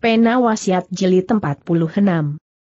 Pena Wasiat Jilid 46.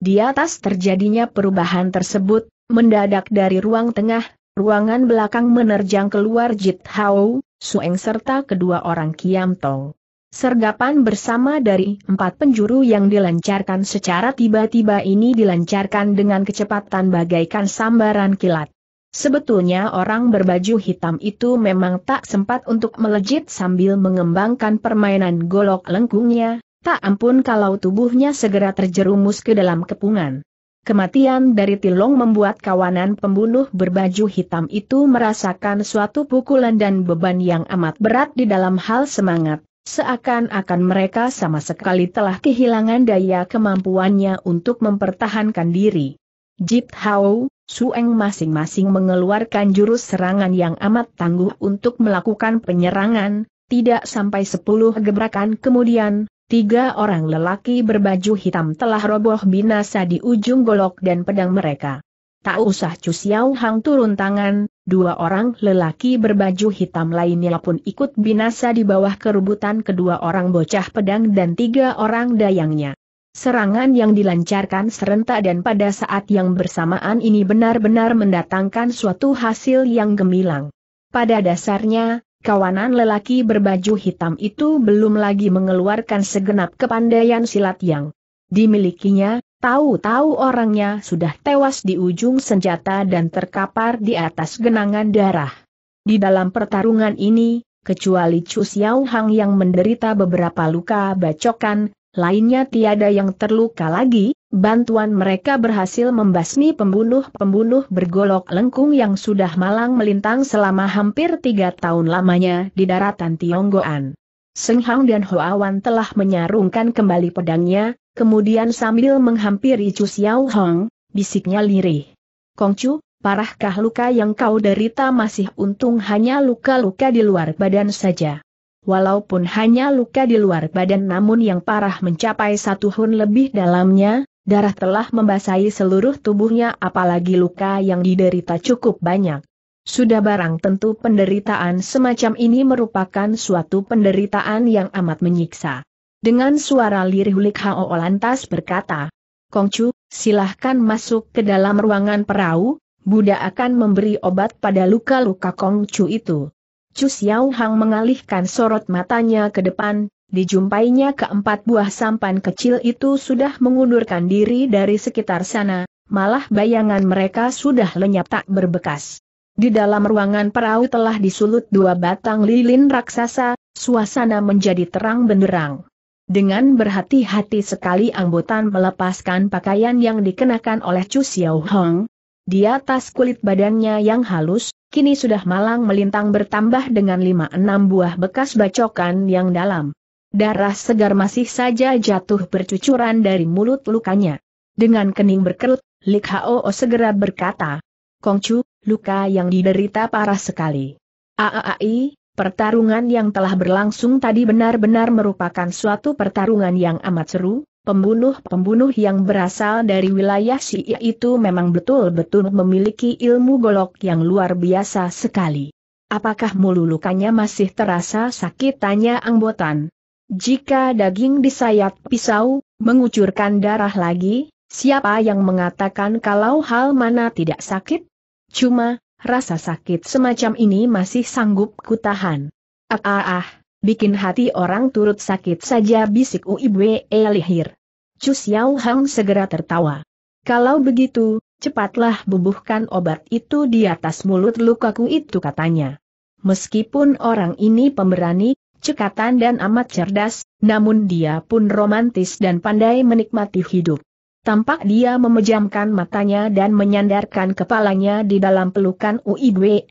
Di atas terjadinya perubahan tersebut, mendadak dari ruang tengah, ruangan belakang menerjang keluar Jit Hao, Sueng serta kedua orang Kiam Tong. Sergapan bersama dari empat penjuru yang dilancarkan secara tiba-tiba ini dilancarkan dengan kecepatan bagaikan sambaran kilat. Sebetulnya orang berbaju hitam itu memang tak sempat untuk melejit sambil mengembangkan permainan golok lengkungnya, Tak ampun kalau tubuhnya segera terjerumus ke dalam kepungan. Kematian dari Tilong membuat kawanan pembunuh berbaju hitam itu merasakan suatu pukulan dan beban yang amat berat di dalam hal semangat, seakan-akan mereka sama sekali telah kehilangan daya kemampuannya untuk mempertahankan diri. Jit Hao, Sueng masing-masing mengeluarkan jurus serangan yang amat tangguh untuk melakukan penyerangan, tidak sampai sepuluh gebrakan kemudian, tiga orang lelaki berbaju hitam telah roboh binasa di ujung golok dan pedang mereka. Tak usah Cu Xiao Hang turun tangan, dua orang lelaki berbaju hitam lainnya pun ikut binasa di bawah kerubutan kedua orang bocah pedang dan tiga orang dayangnya. Serangan yang dilancarkan serentak dan pada saat yang bersamaan ini benar-benar mendatangkan suatu hasil yang gemilang. Pada dasarnya, kawanan lelaki berbaju hitam itu belum lagi mengeluarkan segenap kepandaian silat yang dimilikinya, tahu-tahu orangnya sudah tewas di ujung senjata dan terkapar di atas genangan darah. Di dalam pertarungan ini, kecuali Chu Xiao Hang yang menderita beberapa luka bacokan, lainnya tiada yang terluka lagi, bantuan mereka berhasil membasmi pembunuh-pembunuh bergolok lengkung yang sudah malang melintang selama hampir tiga tahun lamanya di daratan Tionggoan. Seng Hang dan Hoawan telah menyarungkan kembali pedangnya, kemudian sambil menghampiri Chu Xiao Hong, bisiknya lirih. Kongcu, parahkah luka yang kau derita masih untung hanya luka-luka di luar badan saja walaupun hanya luka di luar badan namun yang parah mencapai satu hun lebih dalamnya, darah telah membasahi seluruh tubuhnya apalagi luka yang diderita cukup banyak. Sudah barang tentu penderitaan semacam ini merupakan suatu penderitaan yang amat menyiksa. Dengan suara lirih Lik Hao lantas berkata, Kongcu, silahkan masuk ke dalam ruangan perahu, Buddha akan memberi obat pada luka-luka Kongcu itu. Chu Xiao Hang mengalihkan sorot matanya ke depan, dijumpainya keempat buah sampan kecil itu sudah mengundurkan diri dari sekitar sana, malah bayangan mereka sudah lenyap tak berbekas. Di dalam ruangan perahu telah disulut dua batang lilin raksasa, suasana menjadi terang benderang. Dengan berhati-hati sekali anggotan melepaskan pakaian yang dikenakan oleh Chu Xiao Hong. Di atas kulit badannya yang halus, kini sudah malang melintang bertambah dengan lima enam buah bekas bacokan yang dalam. Darah segar masih saja jatuh bercucuran dari mulut lukanya. Dengan kening berkerut, Lik Hao segera berkata, Kongcu, luka yang diderita parah sekali. Aai, pertarungan yang telah berlangsung tadi benar-benar merupakan suatu pertarungan yang amat seru, Pembunuh-pembunuh yang berasal dari wilayah si itu memang betul-betul memiliki ilmu golok yang luar biasa sekali. Apakah mulu lukanya masih terasa sakit tanya anggotan. Jika daging disayat pisau, mengucurkan darah lagi, siapa yang mengatakan kalau hal mana tidak sakit? Cuma, rasa sakit semacam ini masih sanggup kutahan. Ah ah ah bikin hati orang turut sakit saja bisik Ui Uibwe lihir. Chu Xiao Hang segera tertawa. Kalau begitu, cepatlah bubuhkan obat itu di atas mulut lukaku itu katanya. Meskipun orang ini pemberani, cekatan dan amat cerdas, namun dia pun romantis dan pandai menikmati hidup. Tampak dia memejamkan matanya dan menyandarkan kepalanya di dalam pelukan Uibwe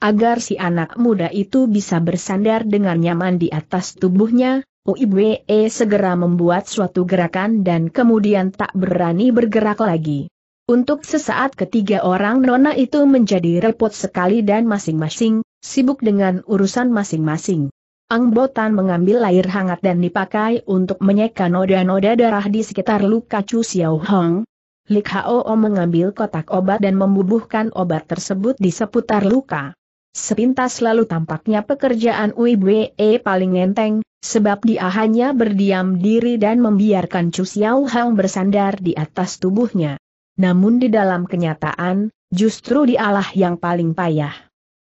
agar si anak muda itu bisa bersandar dengan nyaman di atas tubuhnya, Uibe e segera membuat suatu gerakan dan kemudian tak berani bergerak lagi. Untuk sesaat ketiga orang nona itu menjadi repot sekali dan masing-masing, sibuk dengan urusan masing-masing. Angbotan mengambil air hangat dan dipakai untuk menyeka noda-noda darah di sekitar luka Chu Xiao Hong. Lik Hao mengambil kotak obat dan membubuhkan obat tersebut di seputar luka. Sepintas lalu tampaknya pekerjaan Uibwe e paling enteng, sebab dia hanya berdiam diri dan membiarkan Chu Xiao Hang bersandar di atas tubuhnya. Namun di dalam kenyataan, justru dialah yang paling payah.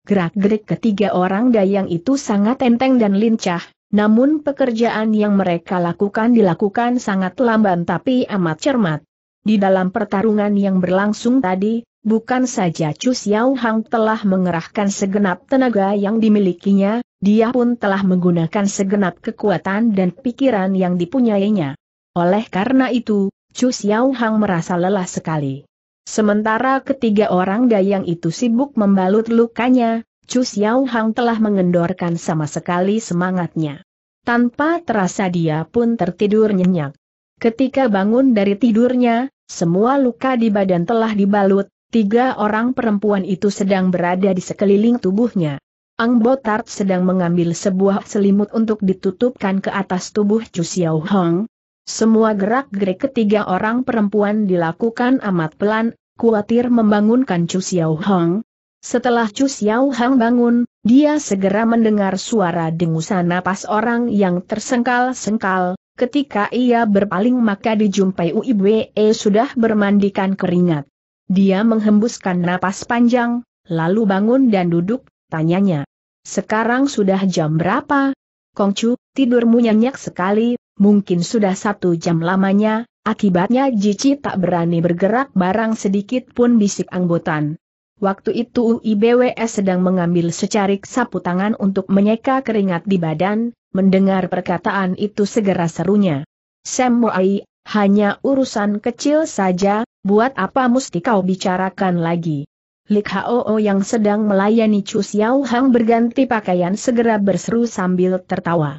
Gerak-gerik ketiga orang dayang itu sangat enteng dan lincah, namun pekerjaan yang mereka lakukan dilakukan sangat lamban tapi amat cermat. Di dalam pertarungan yang berlangsung tadi, Bukan saja Chu Xiao Hang telah mengerahkan segenap tenaga yang dimilikinya, dia pun telah menggunakan segenap kekuatan dan pikiran yang dipunyainya. Oleh karena itu, Chu Xiao Hang merasa lelah sekali. Sementara ketiga orang dayang itu sibuk membalut lukanya, Chu Xiao Hang telah mengendorkan sama sekali semangatnya. Tanpa terasa dia pun tertidur nyenyak. Ketika bangun dari tidurnya, semua luka di badan telah dibalut, Tiga orang perempuan itu sedang berada di sekeliling tubuhnya. Ang Botart sedang mengambil sebuah selimut untuk ditutupkan ke atas tubuh Chu Xiao Hong. Semua gerak-gerik ketiga orang perempuan dilakukan amat pelan, khawatir membangunkan Chu Xiao Hong. Setelah Chu Xiao Hong bangun, dia segera mendengar suara dengusan napas orang yang tersengkal-sengkal. Ketika ia berpaling maka dijumpai Uibe eh, sudah bermandikan keringat. Dia menghembuskan napas panjang, lalu bangun dan duduk, tanyanya. Sekarang sudah jam berapa? Kongcu, tidurmu nyenyak sekali, mungkin sudah satu jam lamanya, akibatnya Jici tak berani bergerak barang sedikit pun bisik anggotan. Waktu itu UIBWS sedang mengambil secarik sapu tangan untuk menyeka keringat di badan, mendengar perkataan itu segera serunya. Semuai, hanya urusan kecil saja, Buat apa mesti kau bicarakan lagi? Lik Hao yang sedang melayani Chu Xiao Hang berganti pakaian segera berseru sambil tertawa.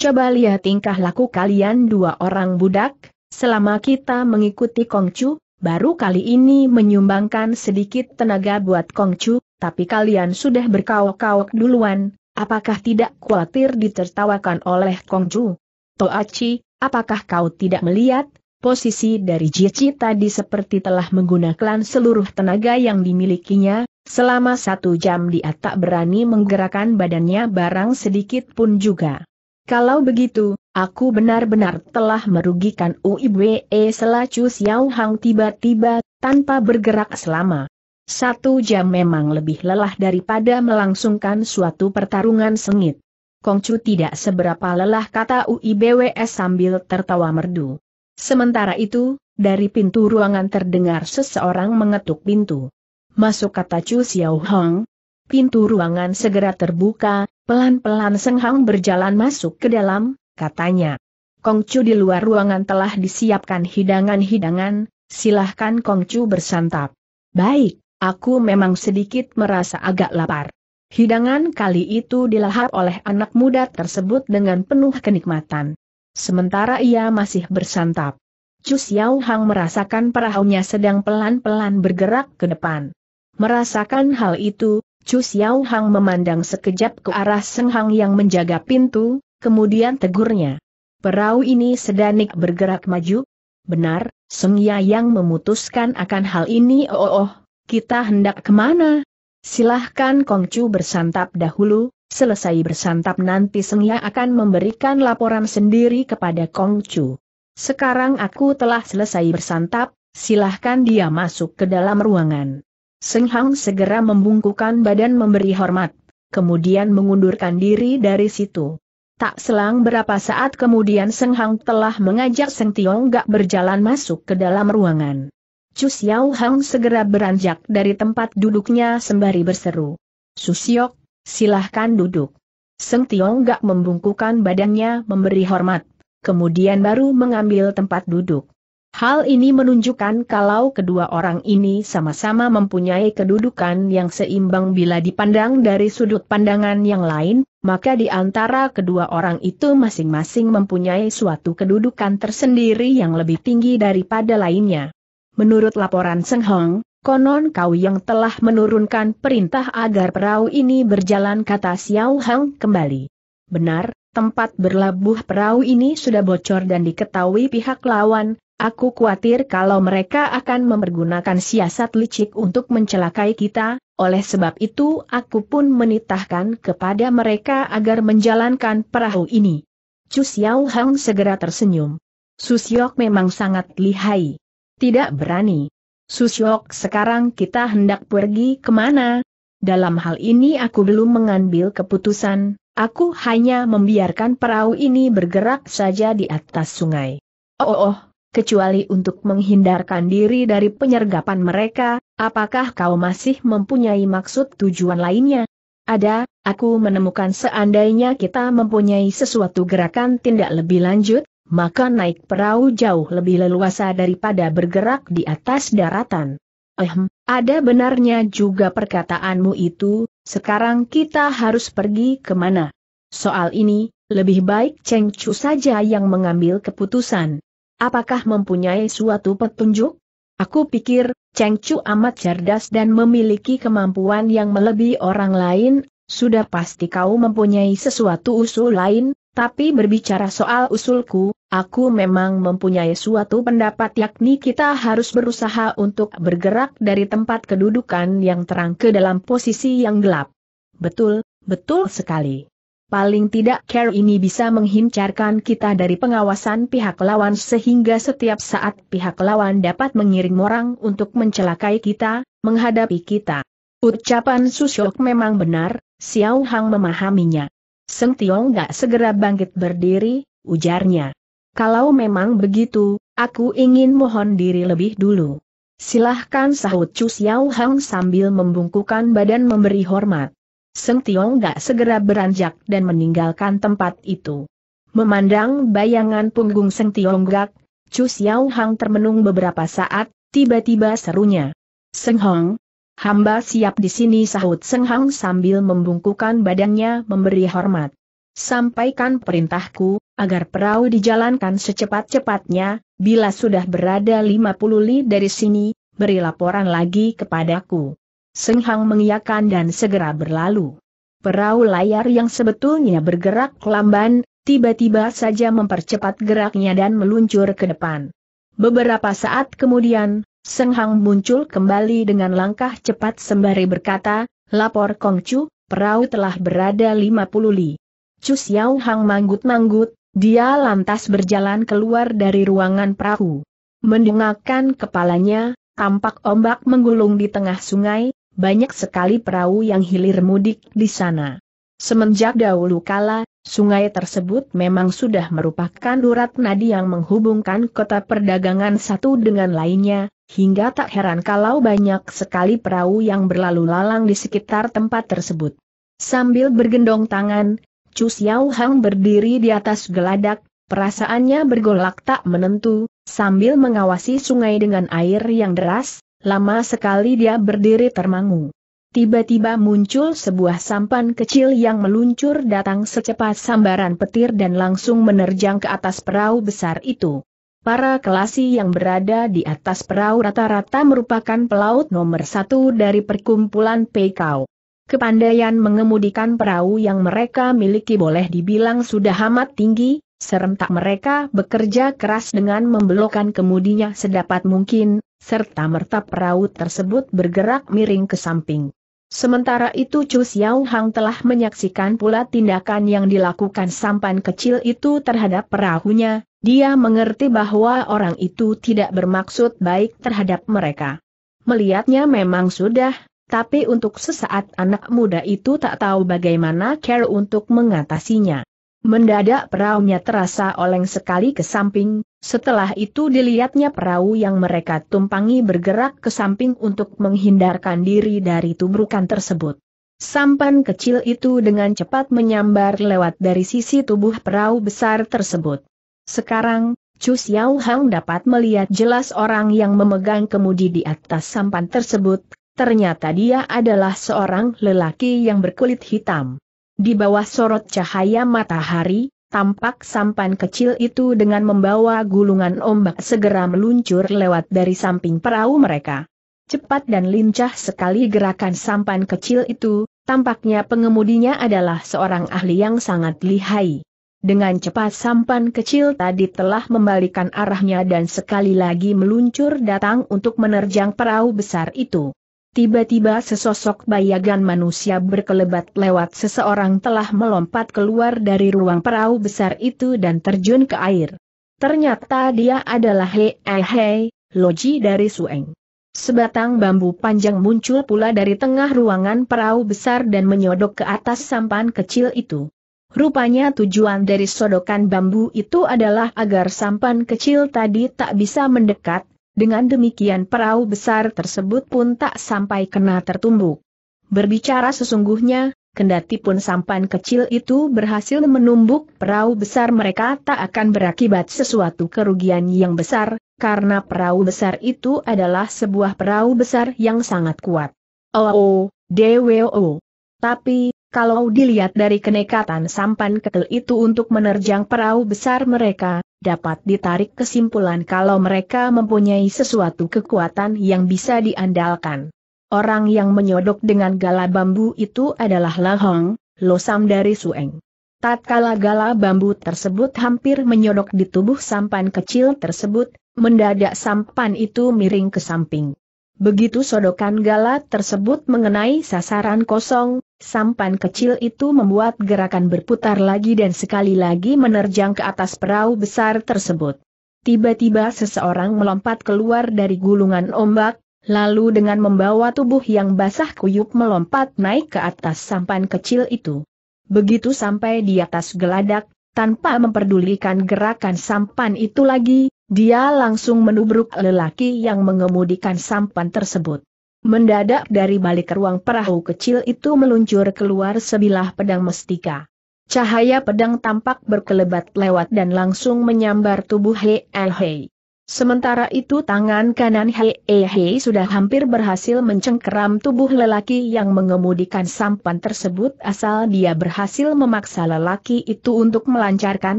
Coba lihat tingkah laku kalian dua orang budak, selama kita mengikuti Kongcu, baru kali ini menyumbangkan sedikit tenaga buat Kongcu, tapi kalian sudah berkaok-kaok duluan, apakah tidak khawatir ditertawakan oleh Kongcu? Toachi, apakah kau tidak melihat, Posisi dari Jici tadi seperti telah menggunakan seluruh tenaga yang dimilikinya, selama satu jam dia tak berani menggerakkan badannya barang sedikit pun juga. Kalau begitu, aku benar-benar telah merugikan UIBE selacu Xiao Hang tiba-tiba, tanpa bergerak selama. Satu jam memang lebih lelah daripada melangsungkan suatu pertarungan sengit. Kongcu tidak seberapa lelah kata UIBWS sambil tertawa merdu. Sementara itu, dari pintu ruangan terdengar seseorang mengetuk pintu. Masuk kata Chu Xiao Hong. Pintu ruangan segera terbuka, pelan-pelan Seng Hang berjalan masuk ke dalam, katanya. Kong Chu di luar ruangan telah disiapkan hidangan-hidangan, silahkan Kong Chu bersantap. Baik, aku memang sedikit merasa agak lapar. Hidangan kali itu dilahap oleh anak muda tersebut dengan penuh kenikmatan. Sementara ia masih bersantap. Chu Xiao Hang merasakan perahunya sedang pelan-pelan bergerak ke depan. Merasakan hal itu, Chu Xiao Hang memandang sekejap ke arah Seng Hang yang menjaga pintu, kemudian tegurnya. Perahu ini sedanik bergerak maju? Benar, Seng Ya yang memutuskan akan hal ini oh oh, oh kita hendak kemana? Silahkan Chu bersantap dahulu, Selesai bersantap nanti Sengya akan memberikan laporan sendiri kepada Kong Chu. Sekarang aku telah selesai bersantap, silahkan dia masuk ke dalam ruangan. Seng Hang segera membungkukan badan memberi hormat, kemudian mengundurkan diri dari situ. Tak selang berapa saat kemudian Seng Hang telah mengajak Seng Tiong Gak berjalan masuk ke dalam ruangan. Chu Xiao Hang segera beranjak dari tempat duduknya sembari berseru. Susiok, Silahkan duduk. Seng Tiong gak membungkukan badannya memberi hormat, kemudian baru mengambil tempat duduk. Hal ini menunjukkan kalau kedua orang ini sama-sama mempunyai kedudukan yang seimbang bila dipandang dari sudut pandangan yang lain, maka di antara kedua orang itu masing-masing mempunyai suatu kedudukan tersendiri yang lebih tinggi daripada lainnya. Menurut laporan Seng Hong, Konon kau yang telah menurunkan perintah agar perahu ini berjalan kata Xiao Hang kembali. Benar, tempat berlabuh perahu ini sudah bocor dan diketahui pihak lawan, aku khawatir kalau mereka akan mempergunakan siasat licik untuk mencelakai kita, oleh sebab itu aku pun menitahkan kepada mereka agar menjalankan perahu ini. Chu Xiao Hang segera tersenyum. Susiok memang sangat lihai. Tidak berani. Susyok sekarang kita hendak pergi kemana? Dalam hal ini aku belum mengambil keputusan, aku hanya membiarkan perahu ini bergerak saja di atas sungai. Oh, oh, kecuali untuk menghindarkan diri dari penyergapan mereka, apakah kau masih mempunyai maksud tujuan lainnya? Ada, aku menemukan seandainya kita mempunyai sesuatu gerakan tindak lebih lanjut, maka naik perahu jauh lebih leluasa daripada bergerak di atas daratan. Ehm, ada benarnya juga perkataanmu itu, sekarang kita harus pergi kemana? Soal ini, lebih baik Cheng Chu saja yang mengambil keputusan. Apakah mempunyai suatu petunjuk? Aku pikir, Cheng Chu amat cerdas dan memiliki kemampuan yang melebihi orang lain, sudah pasti kau mempunyai sesuatu usul lain, tapi berbicara soal usulku, aku memang mempunyai suatu pendapat yakni kita harus berusaha untuk bergerak dari tempat kedudukan yang terang ke dalam posisi yang gelap. Betul, betul sekali. Paling tidak care ini bisa menghincarkan kita dari pengawasan pihak lawan sehingga setiap saat pihak lawan dapat mengirim orang untuk mencelakai kita, menghadapi kita. Ucapan Susyok memang benar, Xiao Hang memahaminya. Seng Tiong gak segera bangkit berdiri, ujarnya. Kalau memang begitu, aku ingin mohon diri lebih dulu. Silahkan sahut Chu Xiao Hang sambil membungkukan badan memberi hormat. Seng Tiong gak segera beranjak dan meninggalkan tempat itu. Memandang bayangan punggung Seng Tiong gak, Chu Xiao Hang termenung beberapa saat, tiba-tiba serunya. Seng Hong, Hamba siap di sini sahut senghang sambil membungkukan badannya memberi hormat. Sampaikan perintahku, agar perahu dijalankan secepat-cepatnya, bila sudah berada 50 li dari sini, beri laporan lagi kepadaku. Senghang mengiyakan dan segera berlalu. Perahu layar yang sebetulnya bergerak lamban, tiba-tiba saja mempercepat geraknya dan meluncur ke depan. Beberapa saat kemudian, Seng Hang muncul kembali dengan langkah cepat sembari berkata, lapor Kong Chu, perahu telah berada 50 li. Chu Xiao Hang manggut-manggut, dia lantas berjalan keluar dari ruangan perahu. Mendengarkan kepalanya, tampak ombak menggulung di tengah sungai, banyak sekali perahu yang hilir mudik di sana. Semenjak dahulu kala, sungai tersebut memang sudah merupakan urat nadi yang menghubungkan kota perdagangan satu dengan lainnya, hingga tak heran kalau banyak sekali perahu yang berlalu lalang di sekitar tempat tersebut. Sambil bergendong tangan, Chu Xiao Hang berdiri di atas geladak, perasaannya bergolak tak menentu, sambil mengawasi sungai dengan air yang deras, lama sekali dia berdiri termangu. Tiba-tiba muncul sebuah sampan kecil yang meluncur datang secepat sambaran petir dan langsung menerjang ke atas perahu besar itu. Para kelasi yang berada di atas perahu rata-rata merupakan pelaut nomor satu dari perkumpulan Pekau. Kepandaian mengemudikan perahu yang mereka miliki boleh dibilang sudah amat tinggi, serentak mereka bekerja keras dengan membelokkan kemudinya sedapat mungkin, serta merta perahu tersebut bergerak miring ke samping. Sementara itu Chu Xiao Hang telah menyaksikan pula tindakan yang dilakukan sampan kecil itu terhadap perahunya, dia mengerti bahwa orang itu tidak bermaksud baik terhadap mereka. Melihatnya memang sudah, tapi untuk sesaat anak muda itu tak tahu bagaimana care untuk mengatasinya. Mendadak peraunya terasa oleng sekali ke samping, setelah itu dilihatnya perahu yang mereka tumpangi bergerak ke samping untuk menghindarkan diri dari tubrukan tersebut. Sampan kecil itu dengan cepat menyambar lewat dari sisi tubuh perahu besar tersebut. Sekarang, Chu Xiao Hang dapat melihat jelas orang yang memegang kemudi di atas sampan tersebut, ternyata dia adalah seorang lelaki yang berkulit hitam. Di bawah sorot cahaya matahari, tampak sampan kecil itu dengan membawa gulungan ombak segera meluncur lewat dari samping perahu mereka. Cepat dan lincah sekali gerakan sampan kecil itu, tampaknya pengemudinya adalah seorang ahli yang sangat lihai. Dengan cepat sampan kecil tadi telah membalikan arahnya dan sekali lagi meluncur datang untuk menerjang perahu besar itu. Tiba-tiba sesosok bayangan manusia berkelebat lewat seseorang telah melompat keluar dari ruang perahu besar itu dan terjun ke air. Ternyata dia adalah eh, Hei Hei, Loji dari Sueng. Sebatang bambu panjang muncul pula dari tengah ruangan perahu besar dan menyodok ke atas sampan kecil itu. Rupanya tujuan dari sodokan bambu itu adalah agar sampan kecil tadi tak bisa mendekat, dengan demikian perahu besar tersebut pun tak sampai kena tertumbuk. Berbicara sesungguhnya, kendati pun sampan kecil itu berhasil menumbuk perahu besar mereka tak akan berakibat sesuatu kerugian yang besar, karena perahu besar itu adalah sebuah perahu besar yang sangat kuat. Oh, oh, DWO. Tapi, kalau dilihat dari kenekatan sampan ketel itu untuk menerjang perahu besar mereka, dapat ditarik kesimpulan kalau mereka mempunyai sesuatu kekuatan yang bisa diandalkan. Orang yang menyodok dengan gala bambu itu adalah Lahong, Losam dari Sueng. Tatkala gala bambu tersebut hampir menyodok di tubuh sampan kecil tersebut, mendadak sampan itu miring ke samping. Begitu sodokan gala tersebut mengenai sasaran kosong, Sampan kecil itu membuat gerakan berputar lagi dan sekali lagi menerjang ke atas perahu besar tersebut. Tiba-tiba seseorang melompat keluar dari gulungan ombak, lalu dengan membawa tubuh yang basah kuyup melompat naik ke atas sampan kecil itu. Begitu sampai di atas geladak, tanpa memperdulikan gerakan sampan itu lagi, dia langsung menubruk lelaki yang mengemudikan sampan tersebut. Mendadak dari balik ruang perahu kecil itu meluncur keluar sebilah pedang mestika. Cahaya pedang tampak berkelebat lewat dan langsung menyambar tubuh Hei El Hei. Sementara itu tangan kanan Hei El Hei sudah hampir berhasil mencengkeram tubuh lelaki yang mengemudikan sampan tersebut asal dia berhasil memaksa lelaki itu untuk melancarkan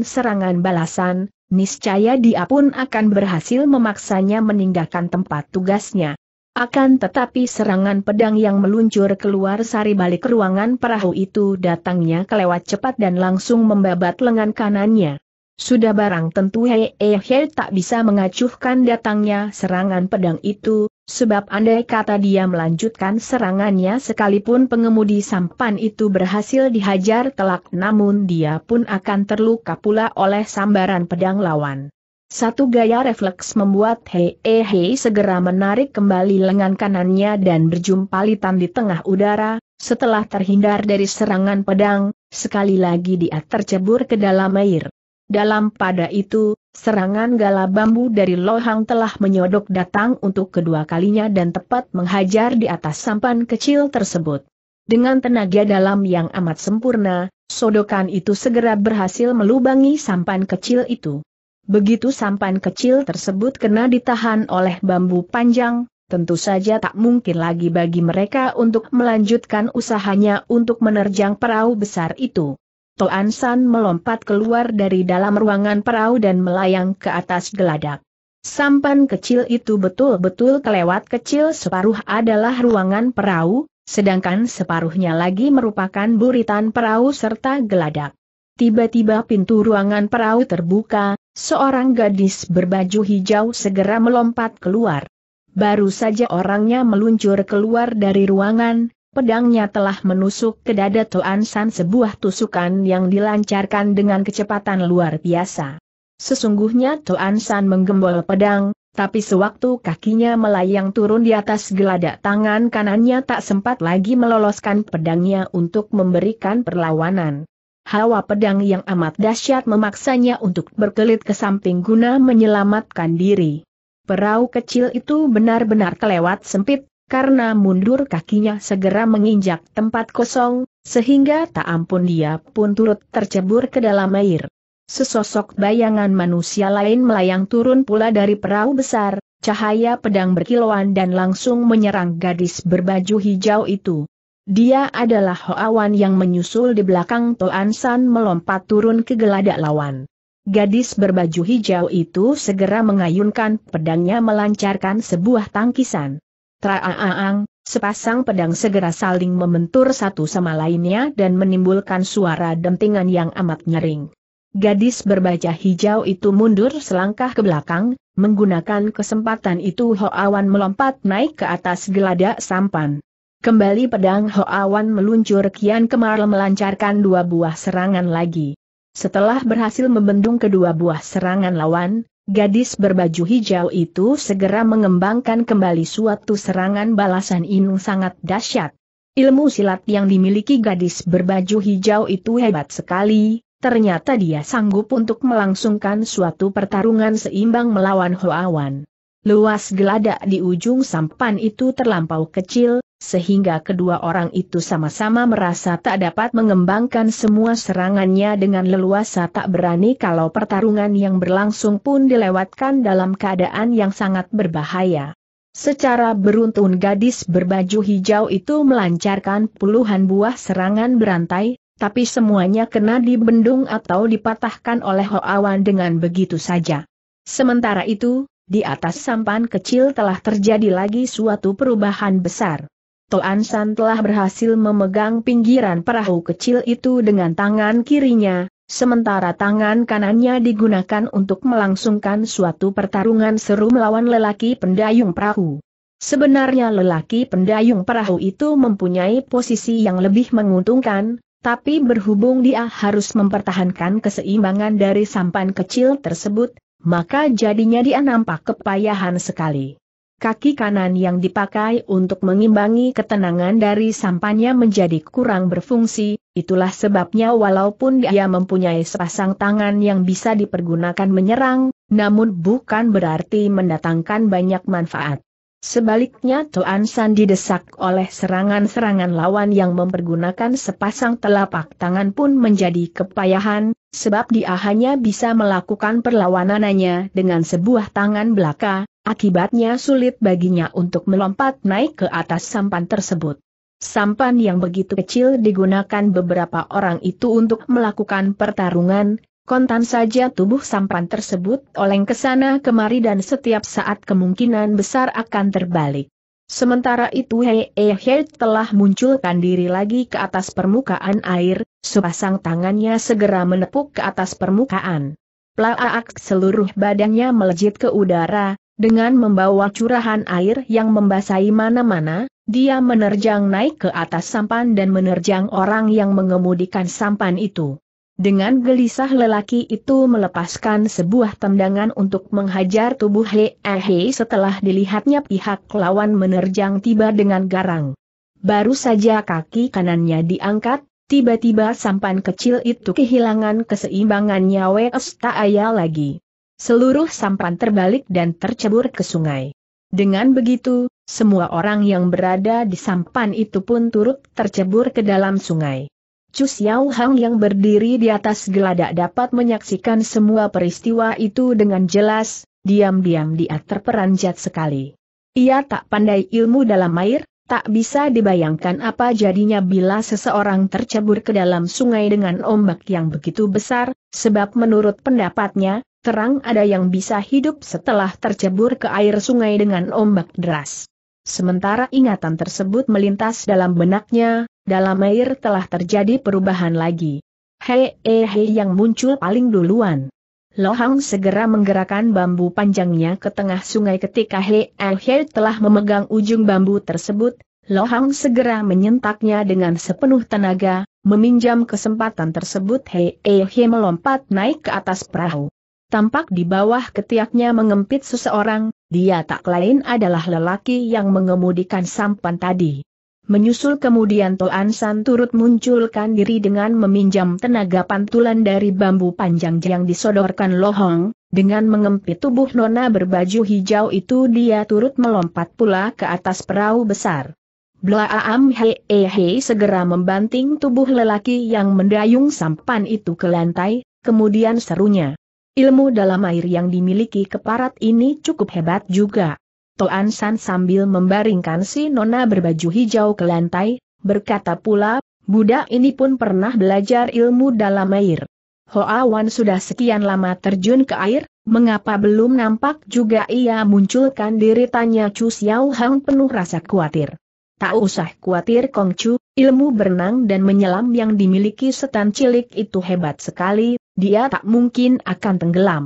serangan balasan, niscaya dia pun akan berhasil memaksanya meninggalkan tempat tugasnya. Akan tetapi serangan pedang yang meluncur keluar sari balik ruangan perahu itu datangnya kelewat cepat dan langsung membabat lengan kanannya. Sudah barang tentu Hei He, tak bisa mengacuhkan datangnya serangan pedang itu, sebab andai kata dia melanjutkan serangannya sekalipun pengemudi sampan itu berhasil dihajar telak namun dia pun akan terluka pula oleh sambaran pedang lawan. Satu gaya refleks membuat Hei e Hei segera menarik kembali lengan kanannya dan berjumpalitan di tengah udara, setelah terhindar dari serangan pedang, sekali lagi dia tercebur ke dalam air. Dalam pada itu, serangan gala bambu dari Lohang telah menyodok datang untuk kedua kalinya dan tepat menghajar di atas sampan kecil tersebut. Dengan tenaga dalam yang amat sempurna, sodokan itu segera berhasil melubangi sampan kecil itu. Begitu sampan kecil tersebut kena ditahan oleh bambu panjang, tentu saja tak mungkin lagi bagi mereka untuk melanjutkan usahanya untuk menerjang perahu besar itu. Toan San melompat keluar dari dalam ruangan perahu dan melayang ke atas geladak. Sampan kecil itu betul-betul kelewat kecil separuh adalah ruangan perahu, sedangkan separuhnya lagi merupakan buritan perahu serta geladak. Tiba-tiba pintu ruangan perahu terbuka, Seorang gadis berbaju hijau segera melompat keluar. Baru saja orangnya meluncur keluar dari ruangan, pedangnya telah menusuk ke dada Toan San sebuah tusukan yang dilancarkan dengan kecepatan luar biasa. Sesungguhnya Toan San menggembol pedang, tapi sewaktu kakinya melayang turun di atas geladak tangan kanannya tak sempat lagi meloloskan pedangnya untuk memberikan perlawanan. Hawa pedang yang amat dahsyat memaksanya untuk berkelit ke samping guna menyelamatkan diri. Perahu kecil itu benar-benar kelewat sempit, karena mundur kakinya segera menginjak tempat kosong, sehingga tak ampun dia pun turut tercebur ke dalam air. Sesosok bayangan manusia lain melayang turun pula dari perahu besar, cahaya pedang berkilauan dan langsung menyerang gadis berbaju hijau itu. Dia adalah Hoawan yang menyusul di belakang Toan San melompat turun ke geladak lawan. Gadis berbaju hijau itu segera mengayunkan pedangnya melancarkan sebuah tangkisan. Traaang, sepasang pedang segera saling membentur satu sama lainnya dan menimbulkan suara dentingan yang amat nyering. Gadis berbaju hijau itu mundur selangkah ke belakang, menggunakan kesempatan itu Hoawan melompat naik ke atas geladak sampan. Kembali pedang Hoawan meluncur kian kemar melancarkan dua buah serangan lagi. Setelah berhasil membendung kedua buah serangan lawan, gadis berbaju hijau itu segera mengembangkan kembali suatu serangan balasan inung sangat dahsyat. Ilmu silat yang dimiliki gadis berbaju hijau itu hebat sekali, ternyata dia sanggup untuk melangsungkan suatu pertarungan seimbang melawan Hoawan. Luas geladak di ujung sampan itu terlampau kecil, sehingga kedua orang itu sama-sama merasa tak dapat mengembangkan semua serangannya dengan leluasa tak berani kalau pertarungan yang berlangsung pun dilewatkan dalam keadaan yang sangat berbahaya. Secara beruntun gadis berbaju hijau itu melancarkan puluhan buah serangan berantai, tapi semuanya kena dibendung atau dipatahkan oleh Hoawan dengan begitu saja. Sementara itu, di atas sampan kecil telah terjadi lagi suatu perubahan besar. Toan San telah berhasil memegang pinggiran perahu kecil itu dengan tangan kirinya, sementara tangan kanannya digunakan untuk melangsungkan suatu pertarungan seru melawan lelaki pendayung perahu. Sebenarnya lelaki pendayung perahu itu mempunyai posisi yang lebih menguntungkan, tapi berhubung dia harus mempertahankan keseimbangan dari sampan kecil tersebut, maka jadinya dia nampak kepayahan sekali kaki kanan yang dipakai untuk mengimbangi ketenangan dari sampannya menjadi kurang berfungsi, itulah sebabnya walaupun dia mempunyai sepasang tangan yang bisa dipergunakan menyerang, namun bukan berarti mendatangkan banyak manfaat. Sebaliknya Tuan San didesak oleh serangan-serangan lawan yang mempergunakan sepasang telapak tangan pun menjadi kepayahan, sebab dia hanya bisa melakukan perlawanannya dengan sebuah tangan belaka, Akibatnya sulit baginya untuk melompat naik ke atas sampan tersebut. Sampan yang begitu kecil digunakan beberapa orang itu untuk melakukan pertarungan, kontan saja tubuh sampan tersebut oleng ke sana kemari dan setiap saat kemungkinan besar akan terbalik. Sementara itu Hei e He telah munculkan diri lagi ke atas permukaan air, sepasang tangannya segera menepuk ke atas permukaan. Plaak seluruh badannya melejit ke udara, dengan membawa curahan air yang membasahi mana-mana, dia menerjang naik ke atas sampan dan menerjang orang yang mengemudikan sampan itu. Dengan gelisah lelaki itu melepaskan sebuah tendangan untuk menghajar tubuh he ehe eh setelah dilihatnya pihak lawan menerjang tiba dengan garang. Baru saja kaki kanannya diangkat, tiba-tiba sampan kecil itu kehilangan keseimbangannya Wes ayah lagi seluruh sampan terbalik dan tercebur ke sungai. Dengan begitu, semua orang yang berada di sampan itu pun turut tercebur ke dalam sungai. Chu Xiao Hang yang berdiri di atas geladak dapat menyaksikan semua peristiwa itu dengan jelas, diam-diam dia terperanjat sekali. Ia tak pandai ilmu dalam air, tak bisa dibayangkan apa jadinya bila seseorang tercebur ke dalam sungai dengan ombak yang begitu besar, sebab menurut pendapatnya, terang ada yang bisa hidup setelah tercebur ke air sungai dengan ombak deras. Sementara ingatan tersebut melintas dalam benaknya, dalam air telah terjadi perubahan lagi. Hei eh, hei yang muncul paling duluan. Lohang segera menggerakkan bambu panjangnya ke tengah sungai ketika Hei eh, hei telah memegang ujung bambu tersebut, Lohang segera menyentaknya dengan sepenuh tenaga, meminjam kesempatan tersebut Hei eh, hei melompat naik ke atas perahu tampak di bawah ketiaknya mengempit seseorang, dia tak lain adalah lelaki yang mengemudikan sampan tadi. Menyusul kemudian Toan San turut munculkan diri dengan meminjam tenaga pantulan dari bambu panjang yang disodorkan Lohong, dengan mengempit tubuh nona berbaju hijau itu dia turut melompat pula ke atas perahu besar. Blaam Hei e -he segera membanting tubuh lelaki yang mendayung sampan itu ke lantai, kemudian serunya. Ilmu dalam air yang dimiliki keparat ini cukup hebat juga. Toan San sambil membaringkan si nona berbaju hijau ke lantai, berkata pula, budak ini pun pernah belajar ilmu dalam air. Hoa Wan sudah sekian lama terjun ke air, mengapa belum nampak juga ia munculkan diri tanya Chu Xiao Hang penuh rasa khawatir. Tak usah khawatir Kong Chu, ilmu berenang dan menyelam yang dimiliki setan cilik itu hebat sekali, dia tak mungkin akan tenggelam.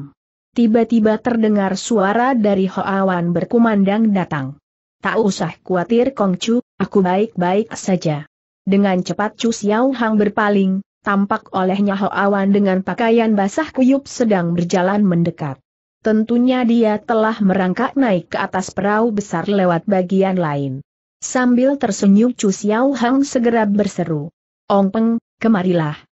Tiba-tiba terdengar suara dari Hoawan berkumandang datang. Tak usah khawatir Kongcu, aku baik-baik saja. Dengan cepat Chu Xiao Hang berpaling, tampak olehnya Hoawan dengan pakaian basah kuyup sedang berjalan mendekat. Tentunya dia telah merangkak naik ke atas perahu besar lewat bagian lain. Sambil tersenyum Chu Xiao Hang segera berseru. Ong Peng, kemarilah.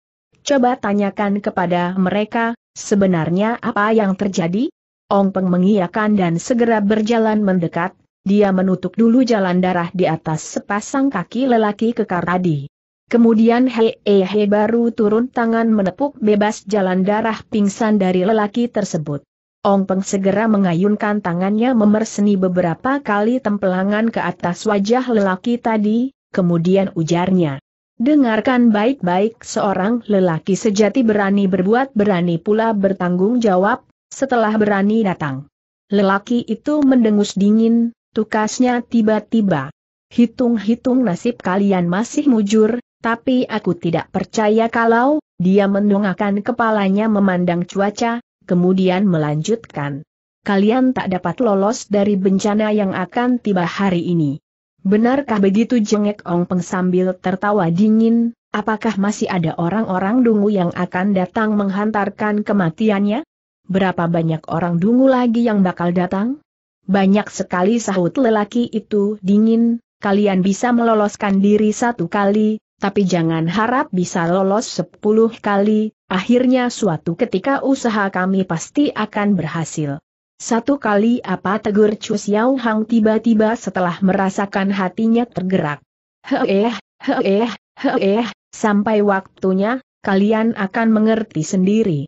Coba tanyakan kepada mereka, sebenarnya apa yang terjadi? Ong Peng mengiyakan dan segera berjalan mendekat, dia menutup dulu jalan darah di atas sepasang kaki lelaki kekar tadi. Kemudian Hei e He baru turun tangan menepuk bebas jalan darah pingsan dari lelaki tersebut. Ong Peng segera mengayunkan tangannya memerseni beberapa kali tempelangan ke atas wajah lelaki tadi, kemudian ujarnya. Dengarkan baik-baik seorang lelaki sejati berani berbuat berani pula bertanggung jawab, setelah berani datang. Lelaki itu mendengus dingin, tukasnya tiba-tiba. Hitung-hitung nasib kalian masih mujur, tapi aku tidak percaya kalau, dia mendongakkan kepalanya memandang cuaca, kemudian melanjutkan. Kalian tak dapat lolos dari bencana yang akan tiba hari ini. Benarkah begitu jengek Ong Peng sambil tertawa dingin, apakah masih ada orang-orang dungu yang akan datang menghantarkan kematiannya? Berapa banyak orang dungu lagi yang bakal datang? Banyak sekali sahut lelaki itu dingin, kalian bisa meloloskan diri satu kali, tapi jangan harap bisa lolos sepuluh kali, akhirnya suatu ketika usaha kami pasti akan berhasil. Satu kali apa tegur Chu Xiao Hang tiba-tiba setelah merasakan hatinya tergerak. Heeh, heeh, heeh, sampai waktunya, kalian akan mengerti sendiri.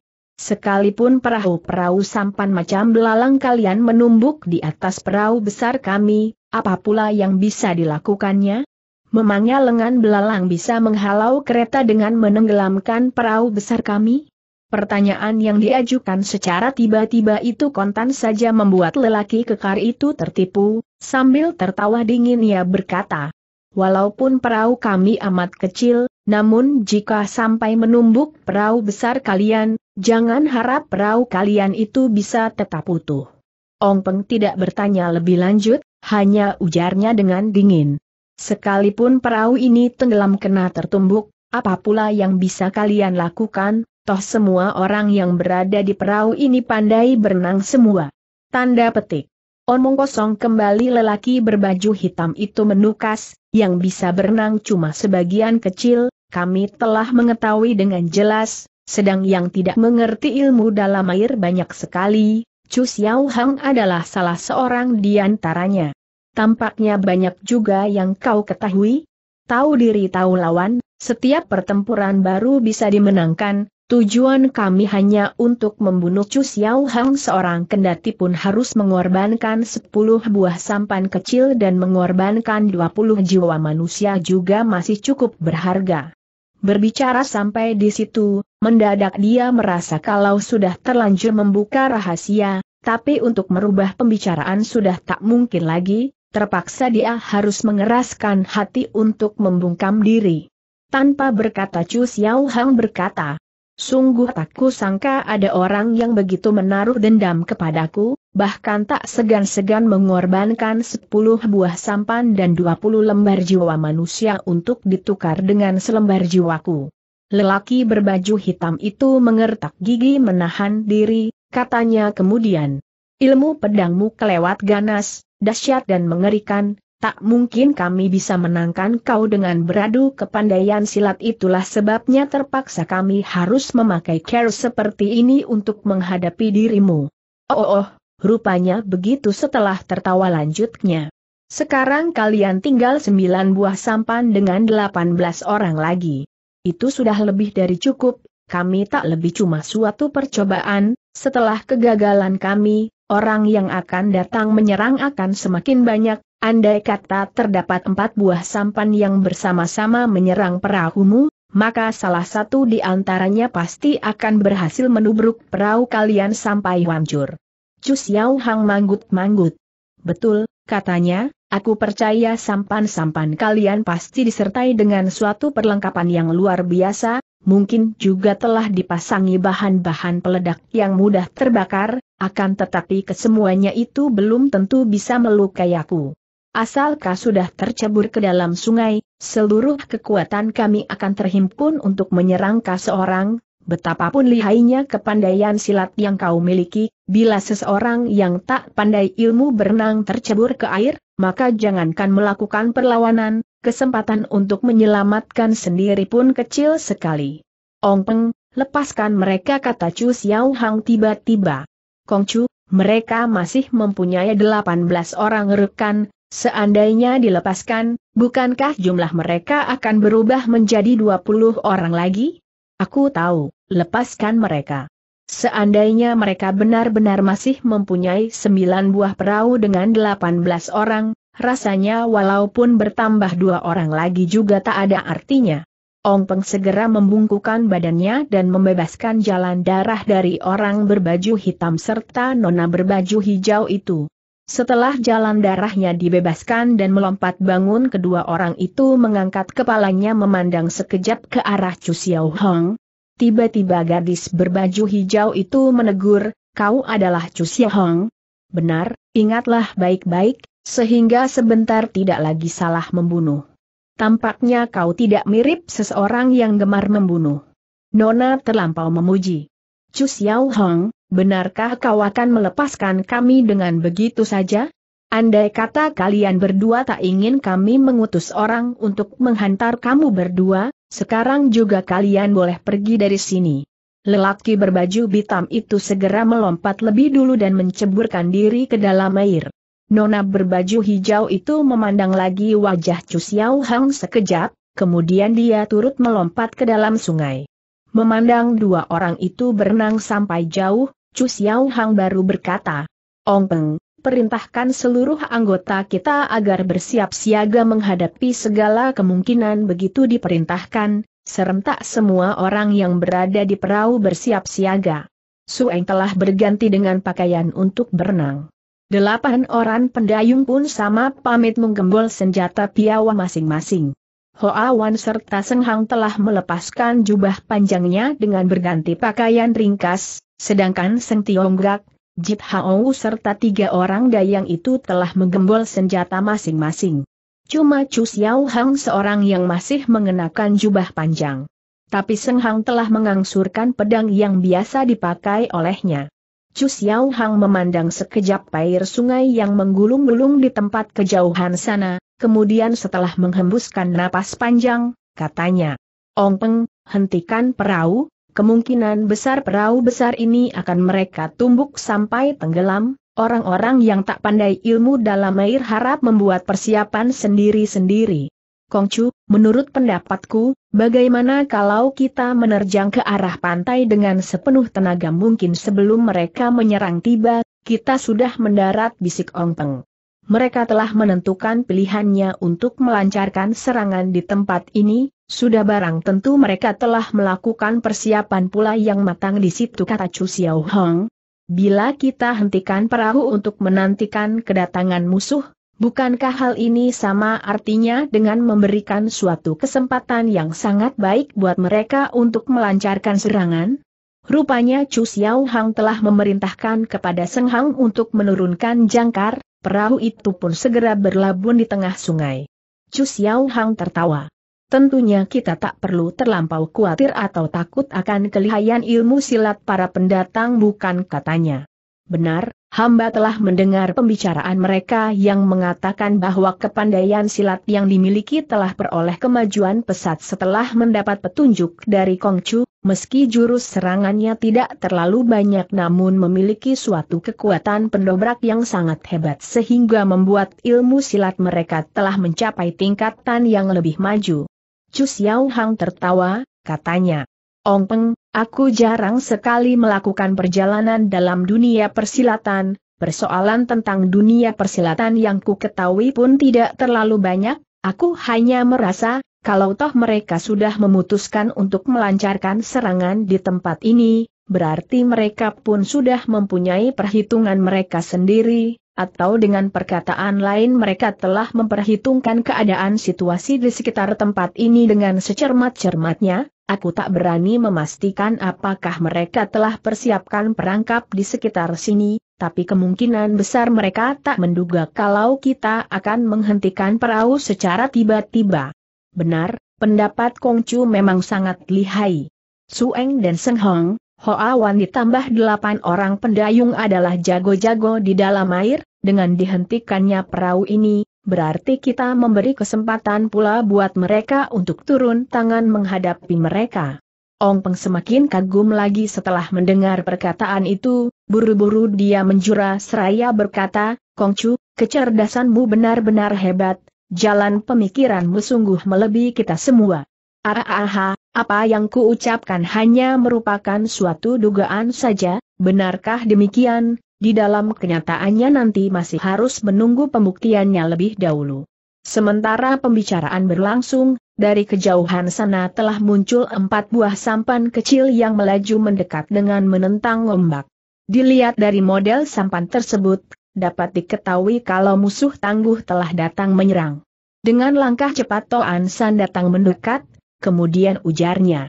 Sekalipun perahu-perahu sampan macam belalang kalian menumbuk di atas perahu besar kami, apa pula yang bisa dilakukannya? Memangnya lengan belalang bisa menghalau kereta dengan menenggelamkan perahu besar kami? Pertanyaan yang diajukan secara tiba-tiba itu kontan saja membuat lelaki kekar itu tertipu, sambil tertawa dingin ia berkata, Walaupun perahu kami amat kecil, namun jika sampai menumbuk perahu besar kalian, jangan harap perahu kalian itu bisa tetap utuh. Ong Peng tidak bertanya lebih lanjut, hanya ujarnya dengan dingin. Sekalipun perahu ini tenggelam kena tertumbuk, apa pula yang bisa kalian lakukan, Toh semua orang yang berada di perahu ini pandai berenang semua. Tanda petik. Omong kosong kembali lelaki berbaju hitam itu menukas, yang bisa berenang cuma sebagian kecil, kami telah mengetahui dengan jelas, sedang yang tidak mengerti ilmu dalam air banyak sekali, Chu Xiao Hang adalah salah seorang di antaranya. Tampaknya banyak juga yang kau ketahui. Tahu diri tahu lawan, setiap pertempuran baru bisa dimenangkan, Tujuan kami hanya untuk membunuh Chu Xiao Hang seorang kendati pun harus mengorbankan 10 buah sampan kecil dan mengorbankan 20 jiwa manusia juga masih cukup berharga. Berbicara sampai di situ, mendadak dia merasa kalau sudah terlanjur membuka rahasia, tapi untuk merubah pembicaraan sudah tak mungkin lagi, terpaksa dia harus mengeraskan hati untuk membungkam diri. Tanpa berkata Chu Xiao Hang berkata, Sungguh tak kusangka ada orang yang begitu menaruh dendam kepadaku, bahkan tak segan-segan mengorbankan sepuluh buah sampan dan dua puluh lembar jiwa manusia untuk ditukar dengan selembar jiwaku. Lelaki berbaju hitam itu mengertak gigi menahan diri, katanya kemudian. Ilmu pedangmu kelewat ganas, dahsyat dan mengerikan, tak mungkin kami bisa menangkan kau dengan beradu kepandaian silat itulah sebabnya terpaksa kami harus memakai care seperti ini untuk menghadapi dirimu. Oh, oh, oh rupanya begitu setelah tertawa lanjutnya. Sekarang kalian tinggal sembilan buah sampan dengan delapan belas orang lagi. Itu sudah lebih dari cukup, kami tak lebih cuma suatu percobaan, setelah kegagalan kami, orang yang akan datang menyerang akan semakin banyak, Andai kata terdapat empat buah sampan yang bersama-sama menyerang perahumu, maka salah satu di antaranya pasti akan berhasil menubruk perahu kalian sampai hancur. Cus Xiao Hang manggut-manggut. Betul, katanya, aku percaya sampan-sampan kalian pasti disertai dengan suatu perlengkapan yang luar biasa, mungkin juga telah dipasangi bahan-bahan peledak yang mudah terbakar, akan tetapi kesemuanya itu belum tentu bisa melukai aku. Asal kau sudah tercebur ke dalam sungai, seluruh kekuatan kami akan terhimpun untuk menyerang kau seorang, betapapun lihainya kepandaian silat yang kau miliki, bila seseorang yang tak pandai ilmu berenang tercebur ke air, maka jangankan melakukan perlawanan, kesempatan untuk menyelamatkan sendiri pun kecil sekali. Ong Peng, lepaskan mereka kata Chu Xiao Hang tiba-tiba. Kong Chu, mereka masih mempunyai 18 orang rekan, Seandainya dilepaskan, bukankah jumlah mereka akan berubah menjadi 20 orang lagi? Aku tahu, lepaskan mereka. Seandainya mereka benar-benar masih mempunyai 9 buah perahu dengan 18 orang, rasanya walaupun bertambah dua orang lagi juga tak ada artinya. Ong Peng segera membungkukan badannya dan membebaskan jalan darah dari orang berbaju hitam serta nona berbaju hijau itu. Setelah jalan darahnya dibebaskan dan melompat bangun kedua orang itu mengangkat kepalanya memandang sekejap ke arah Chu Xiao Hong. Tiba-tiba gadis berbaju hijau itu menegur, kau adalah Chu Xiao Hong. Benar, ingatlah baik-baik, sehingga sebentar tidak lagi salah membunuh. Tampaknya kau tidak mirip seseorang yang gemar membunuh. Nona terlampau memuji. Chu Xiao Hong, benarkah kau akan melepaskan kami dengan begitu saja? Andai kata kalian berdua tak ingin kami mengutus orang untuk menghantar kamu berdua, sekarang juga kalian boleh pergi dari sini. Lelaki berbaju hitam itu segera melompat lebih dulu dan menceburkan diri ke dalam air. Nona berbaju hijau itu memandang lagi wajah Chu Xiao Hang sekejap, kemudian dia turut melompat ke dalam sungai. Memandang dua orang itu berenang sampai jauh, Chu Xiao Hang baru berkata, Ong Peng, perintahkan seluruh anggota kita agar bersiap siaga menghadapi segala kemungkinan begitu diperintahkan, serentak semua orang yang berada di perahu bersiap siaga. Sueng telah berganti dengan pakaian untuk berenang. Delapan orang pendayung pun sama pamit menggembol senjata piawa masing-masing. Hoa Wan serta Seng Hang telah melepaskan jubah panjangnya dengan berganti pakaian ringkas, Sedangkan Seng Tionggak, Jit Hao serta tiga orang dayang itu telah menggembol senjata masing-masing. Cuma Chu Xiao Hang seorang yang masih mengenakan jubah panjang. Tapi Seng Hang telah mengangsurkan pedang yang biasa dipakai olehnya. Chu Xiao Hang memandang sekejap air sungai yang menggulung-gulung di tempat kejauhan sana, kemudian setelah menghembuskan napas panjang, katanya, Ong Peng, hentikan perahu, kemungkinan besar perahu besar ini akan mereka tumbuk sampai tenggelam, orang-orang yang tak pandai ilmu dalam air harap membuat persiapan sendiri-sendiri. Kongcu, menurut pendapatku, bagaimana kalau kita menerjang ke arah pantai dengan sepenuh tenaga mungkin sebelum mereka menyerang tiba, kita sudah mendarat bisik Ongpeng. Mereka telah menentukan pilihannya untuk melancarkan serangan di tempat ini, sudah barang tentu mereka telah melakukan persiapan pula yang matang di situ kata Chu Xiao Hong. Bila kita hentikan perahu untuk menantikan kedatangan musuh, bukankah hal ini sama artinya dengan memberikan suatu kesempatan yang sangat baik buat mereka untuk melancarkan serangan? Rupanya Chu Xiao Hang telah memerintahkan kepada Seng Hang untuk menurunkan jangkar, perahu itu pun segera berlabuh di tengah sungai. Chu Xiao Hang tertawa. Tentunya kita tak perlu terlampau khawatir atau takut akan kelihayan ilmu silat para pendatang bukan katanya. Benar, hamba telah mendengar pembicaraan mereka yang mengatakan bahwa kepandaian silat yang dimiliki telah peroleh kemajuan pesat setelah mendapat petunjuk dari Kongcu, meski jurus serangannya tidak terlalu banyak namun memiliki suatu kekuatan pendobrak yang sangat hebat sehingga membuat ilmu silat mereka telah mencapai tingkatan yang lebih maju. Chu Xiao Hang tertawa, katanya. Ong Peng, aku jarang sekali melakukan perjalanan dalam dunia persilatan, persoalan tentang dunia persilatan yang ku ketahui pun tidak terlalu banyak, aku hanya merasa, kalau toh mereka sudah memutuskan untuk melancarkan serangan di tempat ini, berarti mereka pun sudah mempunyai perhitungan mereka sendiri, atau dengan perkataan lain mereka telah memperhitungkan keadaan situasi di sekitar tempat ini dengan secermat-cermatnya, aku tak berani memastikan apakah mereka telah persiapkan perangkap di sekitar sini, tapi kemungkinan besar mereka tak menduga kalau kita akan menghentikan perahu secara tiba-tiba. Benar, pendapat Kongcu memang sangat lihai. Sueng dan Seng Hong, Hoa Wan ditambah delapan orang pendayung adalah jago-jago di dalam air, dengan dihentikannya perahu ini, berarti kita memberi kesempatan pula buat mereka untuk turun tangan menghadapi mereka. Ong Peng semakin kagum lagi setelah mendengar perkataan itu, buru-buru dia menjura seraya berkata, Kong Chu, kecerdasanmu benar-benar hebat, jalan pemikiranmu sungguh melebihi kita semua. Aha, ah, ah, apa yang kuucapkan hanya merupakan suatu dugaan saja, benarkah demikian? Di dalam kenyataannya nanti masih harus menunggu pembuktiannya lebih dahulu. Sementara pembicaraan berlangsung, dari kejauhan sana telah muncul empat buah sampan kecil yang melaju mendekat dengan menentang ombak. Dilihat dari model sampan tersebut, dapat diketahui kalau musuh tangguh telah datang menyerang. Dengan langkah cepat Toan San datang mendekat, kemudian ujarnya.